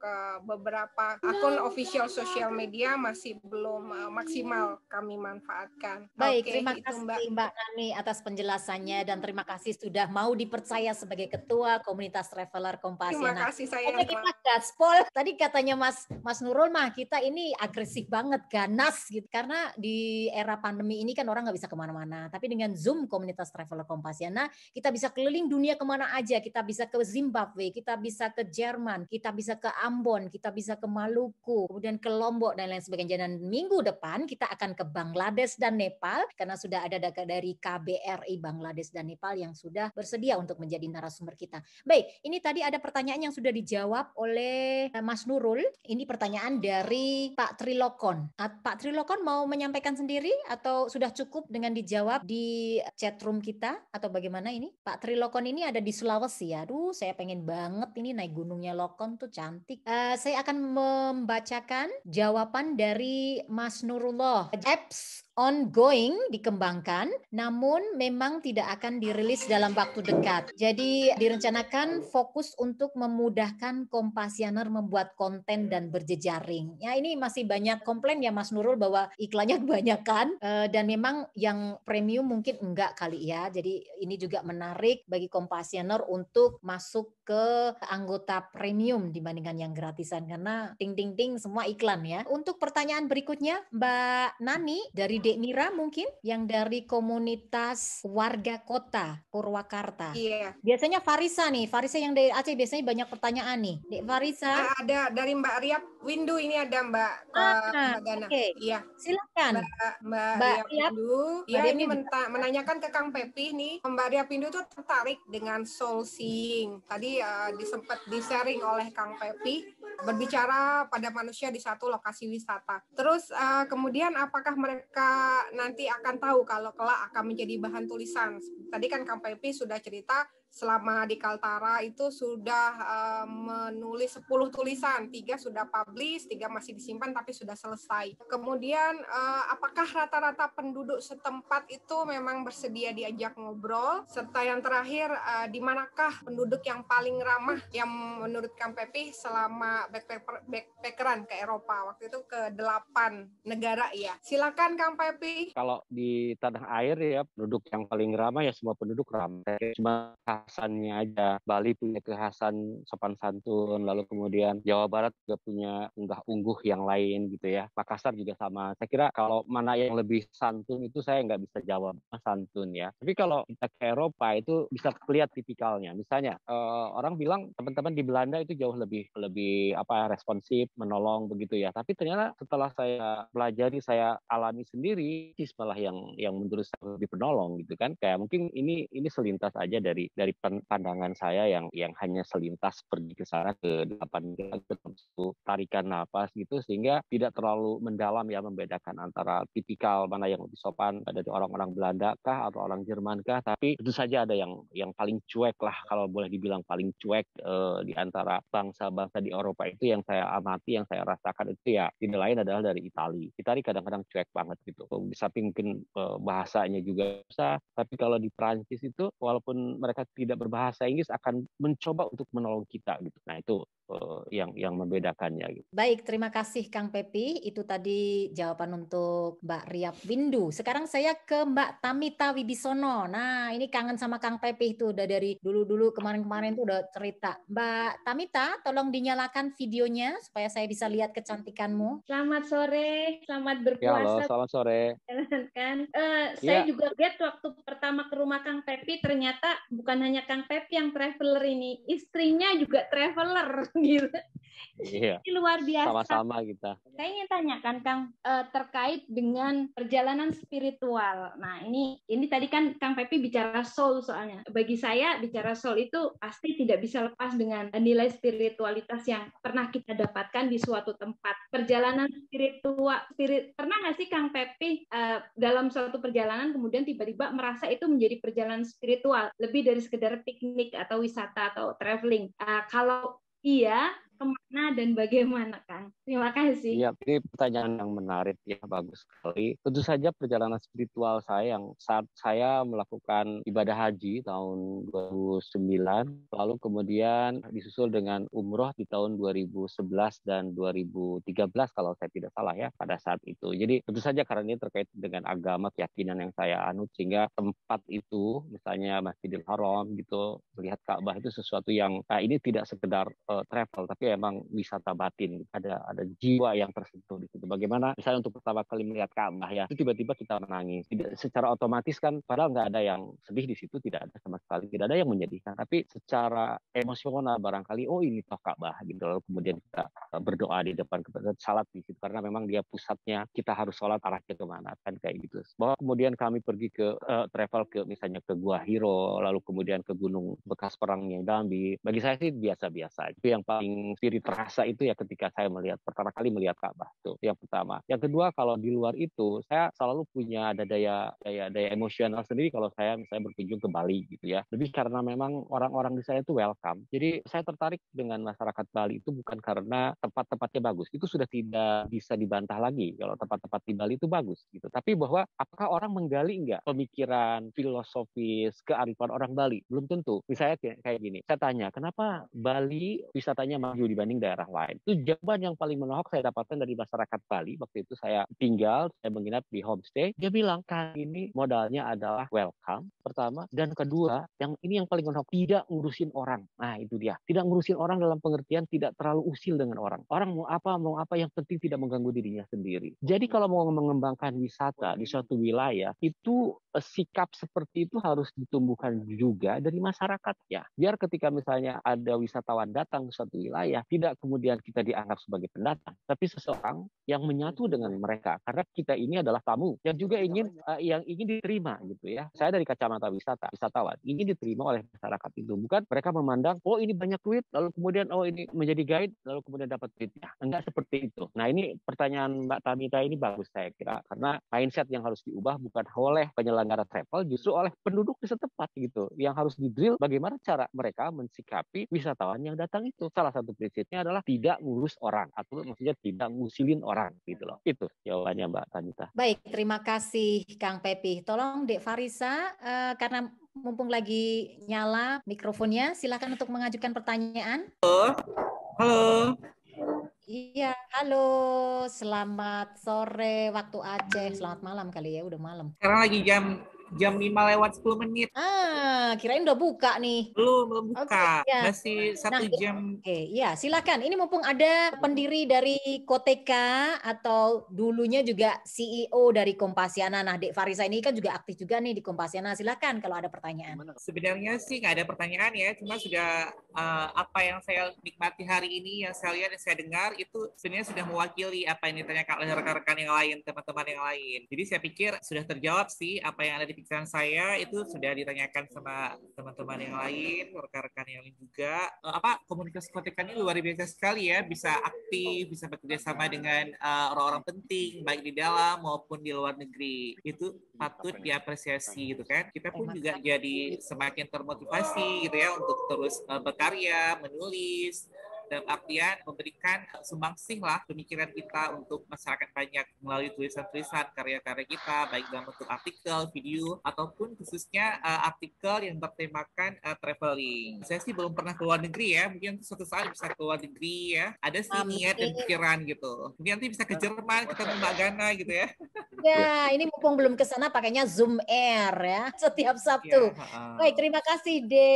beberapa akun official sosial media masih belum maksimal kami manfaatkan. Baik, okay, terima kasih Mbak. Mbak Nani atas penjelasannya dan terima kasih sudah mau dipercaya sebagai ketua komunitas travel dolar kompas. Ya. Terima nah, kasih saya. Kita gaspol. Tadi katanya Mas Mas Nurul mah kita ini agresif banget, ganas gitu. Karena di era pandemi ini kan orang nggak bisa kemana-mana. Tapi dengan Zoom komunitas traveler Kompasiana ya. kita bisa keliling dunia kemana aja. Kita bisa ke Zimbabwe, kita bisa ke Jerman, kita bisa ke Ambon, kita bisa ke Maluku, kemudian ke Lombok dan lain sebagainya. Dan minggu depan kita akan ke Bangladesh dan Nepal karena sudah ada dari KBRI Bangladesh dan Nepal yang sudah bersedia untuk menjadi narasumber kita. Baik, ini tadi tadi ada pertanyaan yang sudah dijawab oleh eh, Mas Nurul. Ini pertanyaan dari Pak Trilokon. Pak Trilokon mau menyampaikan sendiri atau sudah cukup dengan dijawab di chat room kita atau bagaimana ini? Pak Trilokon ini ada di Sulawesi. Aduh, saya pengen banget ini naik gunungnya Lokon tuh cantik. Uh, saya akan membacakan jawaban dari Mas Nurullah. Apps ongoing dikembangkan, namun memang tidak akan dirilis dalam waktu dekat. Jadi direncanakan fokus untuk memudahkan kompasianer membuat konten dan berjejaring. Ya ini masih banyak komplain ya Mas Nurul bahwa iklannya kebanyakan eh, dan memang yang premium mungkin enggak kali ya. Jadi ini juga menarik bagi kompasianer untuk masuk ke anggota premium dibandingkan yang gratisan karena ting ting ting semua iklan ya. Untuk pertanyaan berikutnya Mbak Nani dari Dek Mira mungkin yang dari komunitas warga kota Purwakarta. Iya. Biasanya Farisa nih, Farisa yang dari Aceh biasanya banyak pertanyaan nih. Dek Farisa. Ah, ada dari Mbak Riap Windu ini ada Mbak ah, Mbak Gana. Oke. Okay. Iya. Silakan. Mbak, Mbak, Mbak Riap Windu. Iya ini menta- menanyakan ke Kang Pepi nih, Mbak Riap Windu tuh tertarik dengan soul seeing. Tadi uh, eh, disempat di sharing oleh Kang Pepi berbicara pada manusia di satu lokasi wisata. Terus uh, kemudian apakah mereka nanti akan tahu kalau kelak akan menjadi bahan tulisan? Tadi kan Kang Pepi sudah cerita selama di Kaltara itu sudah uh, menulis 10 tulisan, tiga sudah publish, tiga masih disimpan tapi sudah selesai. Kemudian uh, apakah rata-rata penduduk setempat itu memang bersedia diajak ngobrol? Serta yang terakhir, uh, di manakah penduduk yang paling ramah yang menurut Kang Pepi selama backpacker, backpackeran ke Eropa waktu itu ke delapan negara ya. Silakan Kang Pepi. Kalau di tanah air ya penduduk yang paling ramah ya semua penduduk ramah. Cuma khasannya aja Bali punya kekhasan sopan santun, lalu kemudian Jawa Barat juga punya unggah ungguh yang lain gitu ya. Makassar juga sama. Saya kira kalau mana yang lebih santun itu saya nggak bisa jawab ah, santun ya. Tapi kalau kita ke Eropa itu bisa terlihat tipikalnya. Misalnya eh, orang bilang teman-teman di Belanda itu jauh lebih lebih apa responsif, menolong begitu ya. Tapi ternyata setelah saya pelajari, saya alami sendiri, malah yang yang menurut saya lebih penolong gitu kan. Kayak mungkin ini ini selintas aja dari dari pandangan saya yang yang hanya selintas pergi ke sana ke delapan ke tarikan nafas gitu sehingga tidak terlalu mendalam ya membedakan antara tipikal mana yang lebih sopan dari orang-orang Belanda kah atau orang Jerman kah. Tapi itu saja ada yang yang paling cuek lah kalau boleh dibilang paling cuek eh, di antara bangsa-bangsa di Eropa Eropa itu yang saya amati, yang saya rasakan itu ya tidak lain adalah dari Italia. Italia kadang-kadang cuek banget gitu. Bisa mungkin eh, bahasanya juga bisa, tapi kalau di Prancis itu walaupun mereka tidak berbahasa Inggris akan mencoba untuk menolong kita gitu. Nah itu Eh, yang yang membedakannya. Gitu. Baik, terima kasih Kang Pepi. Itu tadi jawaban untuk Mbak Riap Windu. Sekarang saya ke Mbak Tamita Wibisono. Nah, ini kangen sama Kang Pepi itu udah dari dulu-dulu kemarin-kemarin itu udah cerita. Mbak Tamita, tolong dinyalakan videonya supaya saya bisa lihat kecantikanmu. Selamat sore, selamat ya berpuasa. Ya, halo, selamat sore. kan? Uh, saya iya. juga lihat waktu pertama ke rumah Kang Pepi ternyata bukan hanya Kang Pepi yang traveler ini, istrinya juga traveler. gitu. Iya. Ini luar biasa. Sama-sama kita. Saya ingin tanyakan Kang eh, terkait dengan perjalanan spiritual. Nah, ini ini tadi kan Kang Pepi bicara soul soalnya. Bagi saya bicara soul itu pasti tidak bisa lepas dengan nilai spiritualitas yang pernah kita dapatkan di suatu tempat. Perjalanan spiritual spirit pernah nggak sih Kang Pepi eh, dalam suatu perjalanan kemudian tiba-tiba merasa itu menjadi perjalanan spiritual lebih dari sekedar piknik atau wisata atau traveling. Eh, kalau iya kemana dan bagaimana Kang? Terima kasih. Iya, ini pertanyaan yang menarik ya, bagus sekali. Tentu saja perjalanan spiritual saya yang saat saya melakukan ibadah haji tahun 2009, lalu kemudian disusul dengan umroh di tahun 2011 dan 2013 kalau saya tidak salah ya pada saat itu. Jadi tentu saja karena ini terkait dengan agama keyakinan yang saya anut sehingga tempat itu misalnya Masjidil Haram gitu melihat Ka'bah itu sesuatu yang nah, ini tidak sekedar uh, travel tapi emang wisata batin gitu. ada ada jiwa yang tersentuh di situ bagaimana misalnya untuk pertama kali melihat Ka'bah ya itu tiba-tiba kita menangis tidak secara otomatis kan padahal nggak ada yang sedih di situ tidak ada sama sekali tidak ada yang menyedihkan tapi secara emosional barangkali oh ini toh Ka'bah gitu lalu kemudian kita eh, berdoa di depan salat di situ karena memang dia pusatnya kita harus sholat arahnya kemana kan kayak gitu bahwa kemudian kami pergi ke uh, travel ke misalnya ke Gua Hiro lalu kemudian ke Gunung bekas perangnya Gambi bagi saya sih biasa-biasa itu yang paling spirit terasa itu ya ketika saya melihat pertama kali melihat Ka'bah tuh yang pertama. Yang kedua kalau di luar itu saya selalu punya ada daya daya daya emosional sendiri kalau saya misalnya berkunjung ke Bali gitu ya. Lebih karena memang orang-orang di sana itu welcome. Jadi saya tertarik dengan masyarakat Bali itu bukan karena tempat-tempatnya bagus. Itu sudah tidak bisa dibantah lagi kalau tempat-tempat di Bali itu bagus gitu. Tapi bahwa apakah orang menggali enggak pemikiran filosofis kearifan orang Bali? Belum tentu. Misalnya kayak gini. Saya tanya, kenapa Bali wisatanya maju maju dibanding daerah lain. Itu jawaban yang paling menohok saya dapatkan dari masyarakat Bali. Waktu itu saya tinggal, saya menginap di homestay. Dia bilang, kan ini modalnya adalah welcome, pertama. Dan kedua, yang ini yang paling menohok, tidak ngurusin orang. Nah, itu dia. Tidak ngurusin orang dalam pengertian tidak terlalu usil dengan orang. Orang mau apa, mau apa, yang penting tidak mengganggu dirinya sendiri. Jadi kalau mau mengembangkan wisata di suatu wilayah, itu eh, sikap seperti itu harus ditumbuhkan juga dari masyarakat ya. Biar ketika misalnya ada wisatawan datang ke suatu wilayah, Ya tidak kemudian kita dianggap sebagai pendatang, tapi seseorang yang menyatu hmm. dengan mereka karena kita ini adalah tamu yang juga ingin uh, yang ingin diterima gitu ya. Saya dari kacamata wisata, wisatawan ingin diterima oleh masyarakat itu bukan mereka memandang oh ini banyak duit lalu kemudian oh ini menjadi guide lalu kemudian dapat duitnya. Enggak seperti itu. Nah ini pertanyaan Mbak Tamita ini bagus saya kira karena mindset yang harus diubah bukan oleh penyelenggara travel justru oleh penduduk di setempat gitu yang harus di drill bagaimana cara mereka mensikapi wisatawan yang datang itu salah satu eksplisit adalah tidak ngurus orang atau maksudnya tidak ngusilin orang gitu loh. Itu jawabannya Mbak Tanita. Baik, terima kasih Kang Pepi. Tolong Dek Farisa uh, karena mumpung lagi nyala mikrofonnya, silahkan untuk mengajukan pertanyaan. Halo. Halo. Iya, halo. Selamat sore waktu Aceh. Selamat malam kali ya, udah malam. Sekarang lagi jam jam 5 lewat 10 menit. Ah, kirain udah buka nih. Belum, belum buka. Okay, ya. Masih satu nah, iya. jam. Oke, okay, ya silakan. Ini mumpung ada pendiri dari Koteka atau dulunya juga CEO dari Kompasiana. Nah, Dek Farisa ini kan juga aktif juga nih di Kompasiana. Silakan kalau ada pertanyaan. Sebenarnya sih nggak ada pertanyaan ya, cuma sudah uh, apa yang saya nikmati hari ini, yang saya lihat dan saya dengar itu sebenarnya sudah mewakili apa yang ditanyakan oleh rekan-rekan yang lain, teman-teman yang lain. Jadi saya pikir sudah terjawab sih apa yang ada di pikiran saya itu sudah ditanyakan sama teman-teman yang lain, rekan-rekan yang lain juga. Eh, apa komunitas kontekan ini luar biasa sekali ya, bisa aktif, bisa bekerja sama dengan orang eh, orang-orang penting baik di dalam maupun di luar negeri. Itu patut diapresiasi gitu kan. Kita pun juga jadi semakin termotivasi gitu ya untuk terus uh, berkarya, menulis, dalam artian memberikan eh, sumbangsih lah pemikiran kita untuk masyarakat banyak melalui tulisan-tulisan karya-karya kita baik dalam bentuk artikel, video ataupun khususnya uh, artikel yang bertemakan uh, traveling. Saya sih belum pernah keluar negeri ya, mungkin suatu saat bisa keluar negeri ya. Ada sih ah, niat dan pikiran gitu. Mungkin nanti bisa ke ah. Jerman ketemu Mbak Gana gitu ya. Ya, ini mumpung belum ke sana pakainya Zoom Air ya setiap Sabtu. Ya, Baik, terima kasih De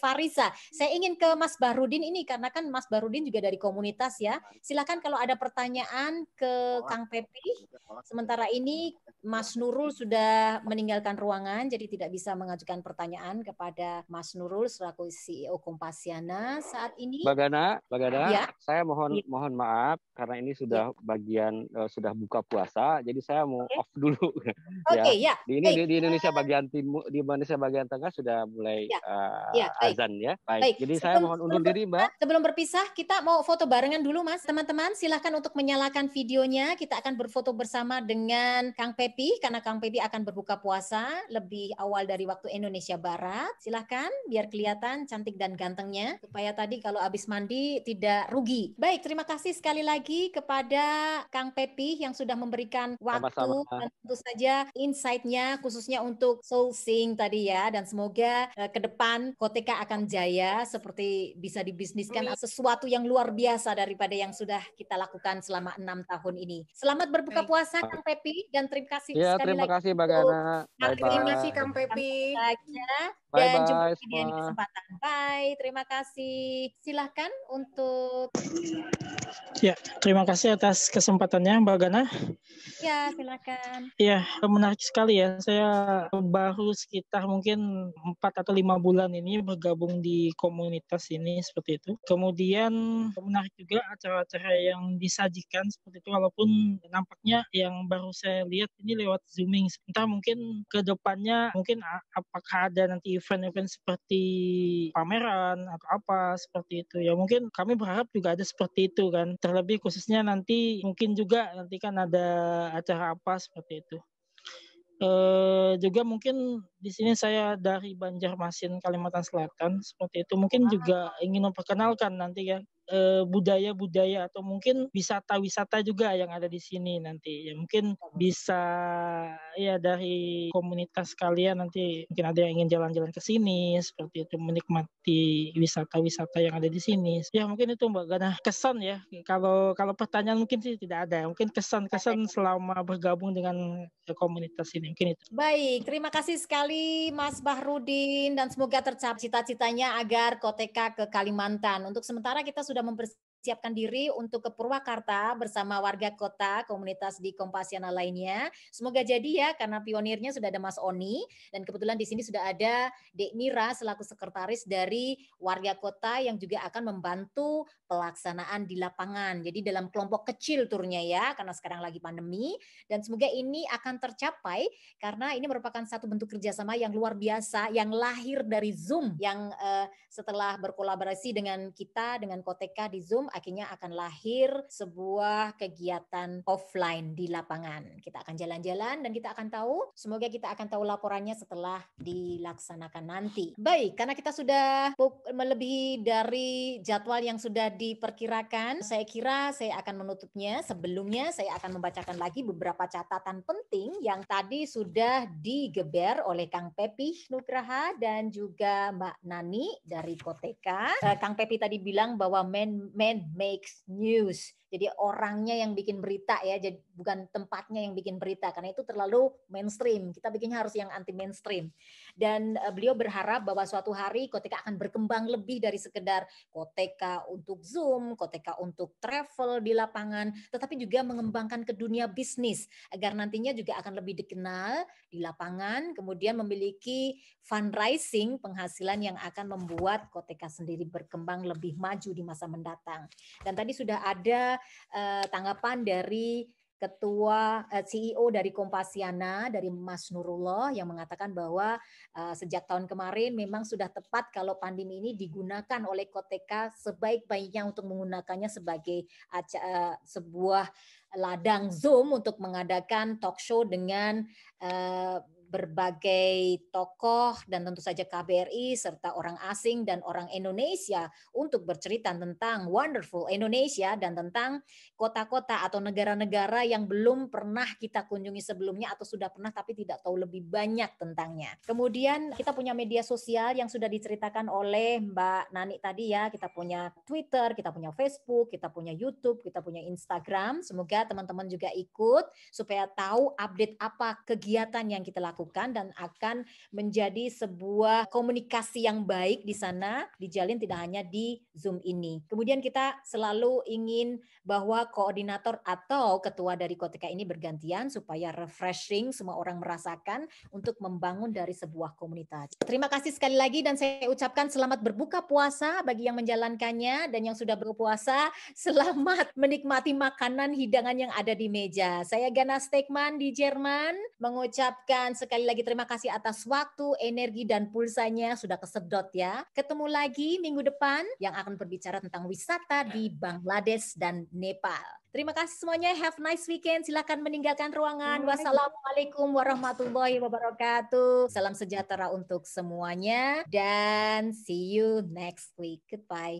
Farisa. Saya ingin ke Mas Barudin ini karena kan Mas Barudin juga dari komunitas ya. Silakan kalau ada pertanyaan ke Kang Pepi. Sementara ini Mas Nurul sudah meninggalkan ruangan jadi tidak bisa mengajukan pertanyaan kepada Mas Nurul selaku CEO Kompasiana saat ini. Bagana, Bagana, ya. saya mohon iya. mohon maaf karena ini sudah ya. bagian eh, sudah buka puasa. Jadi saya mau off dulu. Ya, Oke, okay, ya. ya. Di ini baik. di Indonesia eh. bagian timur, di Indonesia bagian tengah sudah mulai ya. Uh, ya, baik. azan ya. Baik. baik. Jadi sebelum, saya mohon undur diri, Mbak. Eh, sebelum berpisah, kita mau foto barengan dulu, Mas. Teman-teman, silahkan untuk menyalakan videonya. Kita akan berfoto bersama dengan Kang Pepi karena Kang Pepi akan berbuka puasa lebih awal dari waktu Indonesia Barat. Silahkan biar kelihatan cantik dan gantengnya supaya tadi kalau habis mandi tidak rugi. Baik, terima kasih sekali lagi kepada Kang Pepi yang sudah memberikan waktu dan tentu saja insight-nya khususnya untuk sourcing tadi ya dan semoga uh, ke depan Koteka akan jaya seperti bisa dibisniskan Amin. sesuatu yang luar biasa daripada yang sudah kita lakukan selama enam tahun ini. Selamat berbuka puasa Kang Pepi dan terima kasih ya, sekali terima lagi. Kasih, Mbak Gana. Terima kasih Kang Pepi. Bye Dan bye, jumpa lagi di kesempatan. Bye, terima kasih. Silahkan untuk... Ya, terima kasih atas kesempatannya Mbak Gana. Ya, silakan. Ya, menarik sekali ya. Saya baru sekitar mungkin 4 atau 5 bulan ini bergabung di komunitas ini seperti itu. Kemudian menarik juga acara-acara yang disajikan seperti itu walaupun nampaknya yang baru saya lihat ini lewat zooming. Entah mungkin ke depannya mungkin apakah ada nanti event-event seperti pameran atau apa seperti itu. Ya mungkin kami berharap juga ada seperti itu kan. Terlebih khususnya nanti mungkin juga nanti kan ada acara apa seperti itu. e, juga mungkin di sini saya dari Banjarmasin Kalimantan Selatan seperti itu mungkin ah. juga ingin memperkenalkan nanti ya Eh, budaya-budaya atau mungkin wisata-wisata juga yang ada di sini nanti. Ya mungkin bisa ya dari komunitas kalian nanti mungkin ada yang ingin jalan-jalan ke sini seperti itu menikmati wisata-wisata yang ada di sini. Ya mungkin itu Mbak Gana kesan ya. Kalau kalau pertanyaan mungkin sih tidak ada. Mungkin kesan-kesan selama bergabung dengan komunitas ini mungkin itu. Baik, terima kasih sekali Mas Bahrudin dan semoga tercapai cita-citanya agar Koteka ke Kalimantan. Untuk sementara kita sudah sudah mempersiapkan siapkan diri untuk ke Purwakarta bersama warga kota, komunitas di Kompasiana lainnya. Semoga jadi ya karena pionirnya sudah ada Mas Oni dan kebetulan di sini sudah ada Dek Mira selaku sekretaris dari warga kota yang juga akan membantu pelaksanaan di lapangan. Jadi dalam kelompok kecil turnya ya karena sekarang lagi pandemi dan semoga ini akan tercapai karena ini merupakan satu bentuk kerjasama yang luar biasa yang lahir dari Zoom yang eh, setelah berkolaborasi dengan kita dengan Koteka di Zoom akhirnya akan lahir sebuah kegiatan offline di lapangan. Kita akan jalan-jalan dan kita akan tahu, semoga kita akan tahu laporannya setelah dilaksanakan nanti. Baik, karena kita sudah melebihi dari jadwal yang sudah diperkirakan, saya kira saya akan menutupnya. Sebelumnya saya akan membacakan lagi beberapa catatan penting yang tadi sudah digeber oleh Kang Pepi Nugraha dan juga Mbak Nani dari Koteka. Eh, Kang Pepi tadi bilang bahwa men, men makes news Jadi orangnya yang bikin berita ya, jadi bukan tempatnya yang bikin berita karena itu terlalu mainstream. Kita bikinnya harus yang anti mainstream. Dan eh, beliau berharap bahwa suatu hari Koteka akan berkembang lebih dari sekedar Koteka untuk Zoom, Koteka untuk travel di lapangan, tetapi juga mengembangkan ke dunia bisnis agar nantinya juga akan lebih dikenal di lapangan, kemudian memiliki fundraising penghasilan yang akan membuat Koteka sendiri berkembang lebih maju di masa mendatang. Dan tadi sudah ada eh, tanggapan dari ketua eh, CEO dari Kompasiana dari Mas Nurullah yang mengatakan bahwa eh, sejak tahun kemarin memang sudah tepat kalau pandemi ini digunakan oleh Koteka sebaik-baiknya untuk menggunakannya sebagai eh, sebuah ladang Zoom untuk mengadakan talk show dengan eh, berbagai tokoh dan tentu saja KBRI serta orang asing dan orang Indonesia untuk bercerita tentang wonderful Indonesia dan tentang kota-kota atau negara-negara yang belum pernah kita kunjungi sebelumnya atau sudah pernah tapi tidak tahu lebih banyak tentangnya. Kemudian kita punya media sosial yang sudah diceritakan oleh Mbak Nani tadi ya, kita punya Twitter, kita punya Facebook, kita punya YouTube, kita punya Instagram. Semoga teman-teman juga ikut supaya tahu update apa kegiatan yang kita lakukan lakukan dan akan menjadi sebuah komunikasi yang baik di sana dijalin tidak hanya di Zoom ini. Kemudian kita selalu ingin bahwa koordinator atau ketua dari Koteka ini bergantian supaya refreshing semua orang merasakan untuk membangun dari sebuah komunitas. Terima kasih sekali lagi dan saya ucapkan selamat berbuka puasa bagi yang menjalankannya dan yang sudah berpuasa selamat menikmati makanan hidangan yang ada di meja. Saya Gana Stegman di Jerman mengucapkan sekali Sekali lagi terima kasih atas waktu, energi, dan pulsanya sudah kesedot ya. Ketemu lagi minggu depan yang akan berbicara tentang wisata di Bangladesh dan Nepal. Terima kasih semuanya. Have nice weekend. Silahkan meninggalkan ruangan. Wassalamualaikum warahmatullahi wabarakatuh. Salam sejahtera untuk semuanya. Dan see you next week. Goodbye.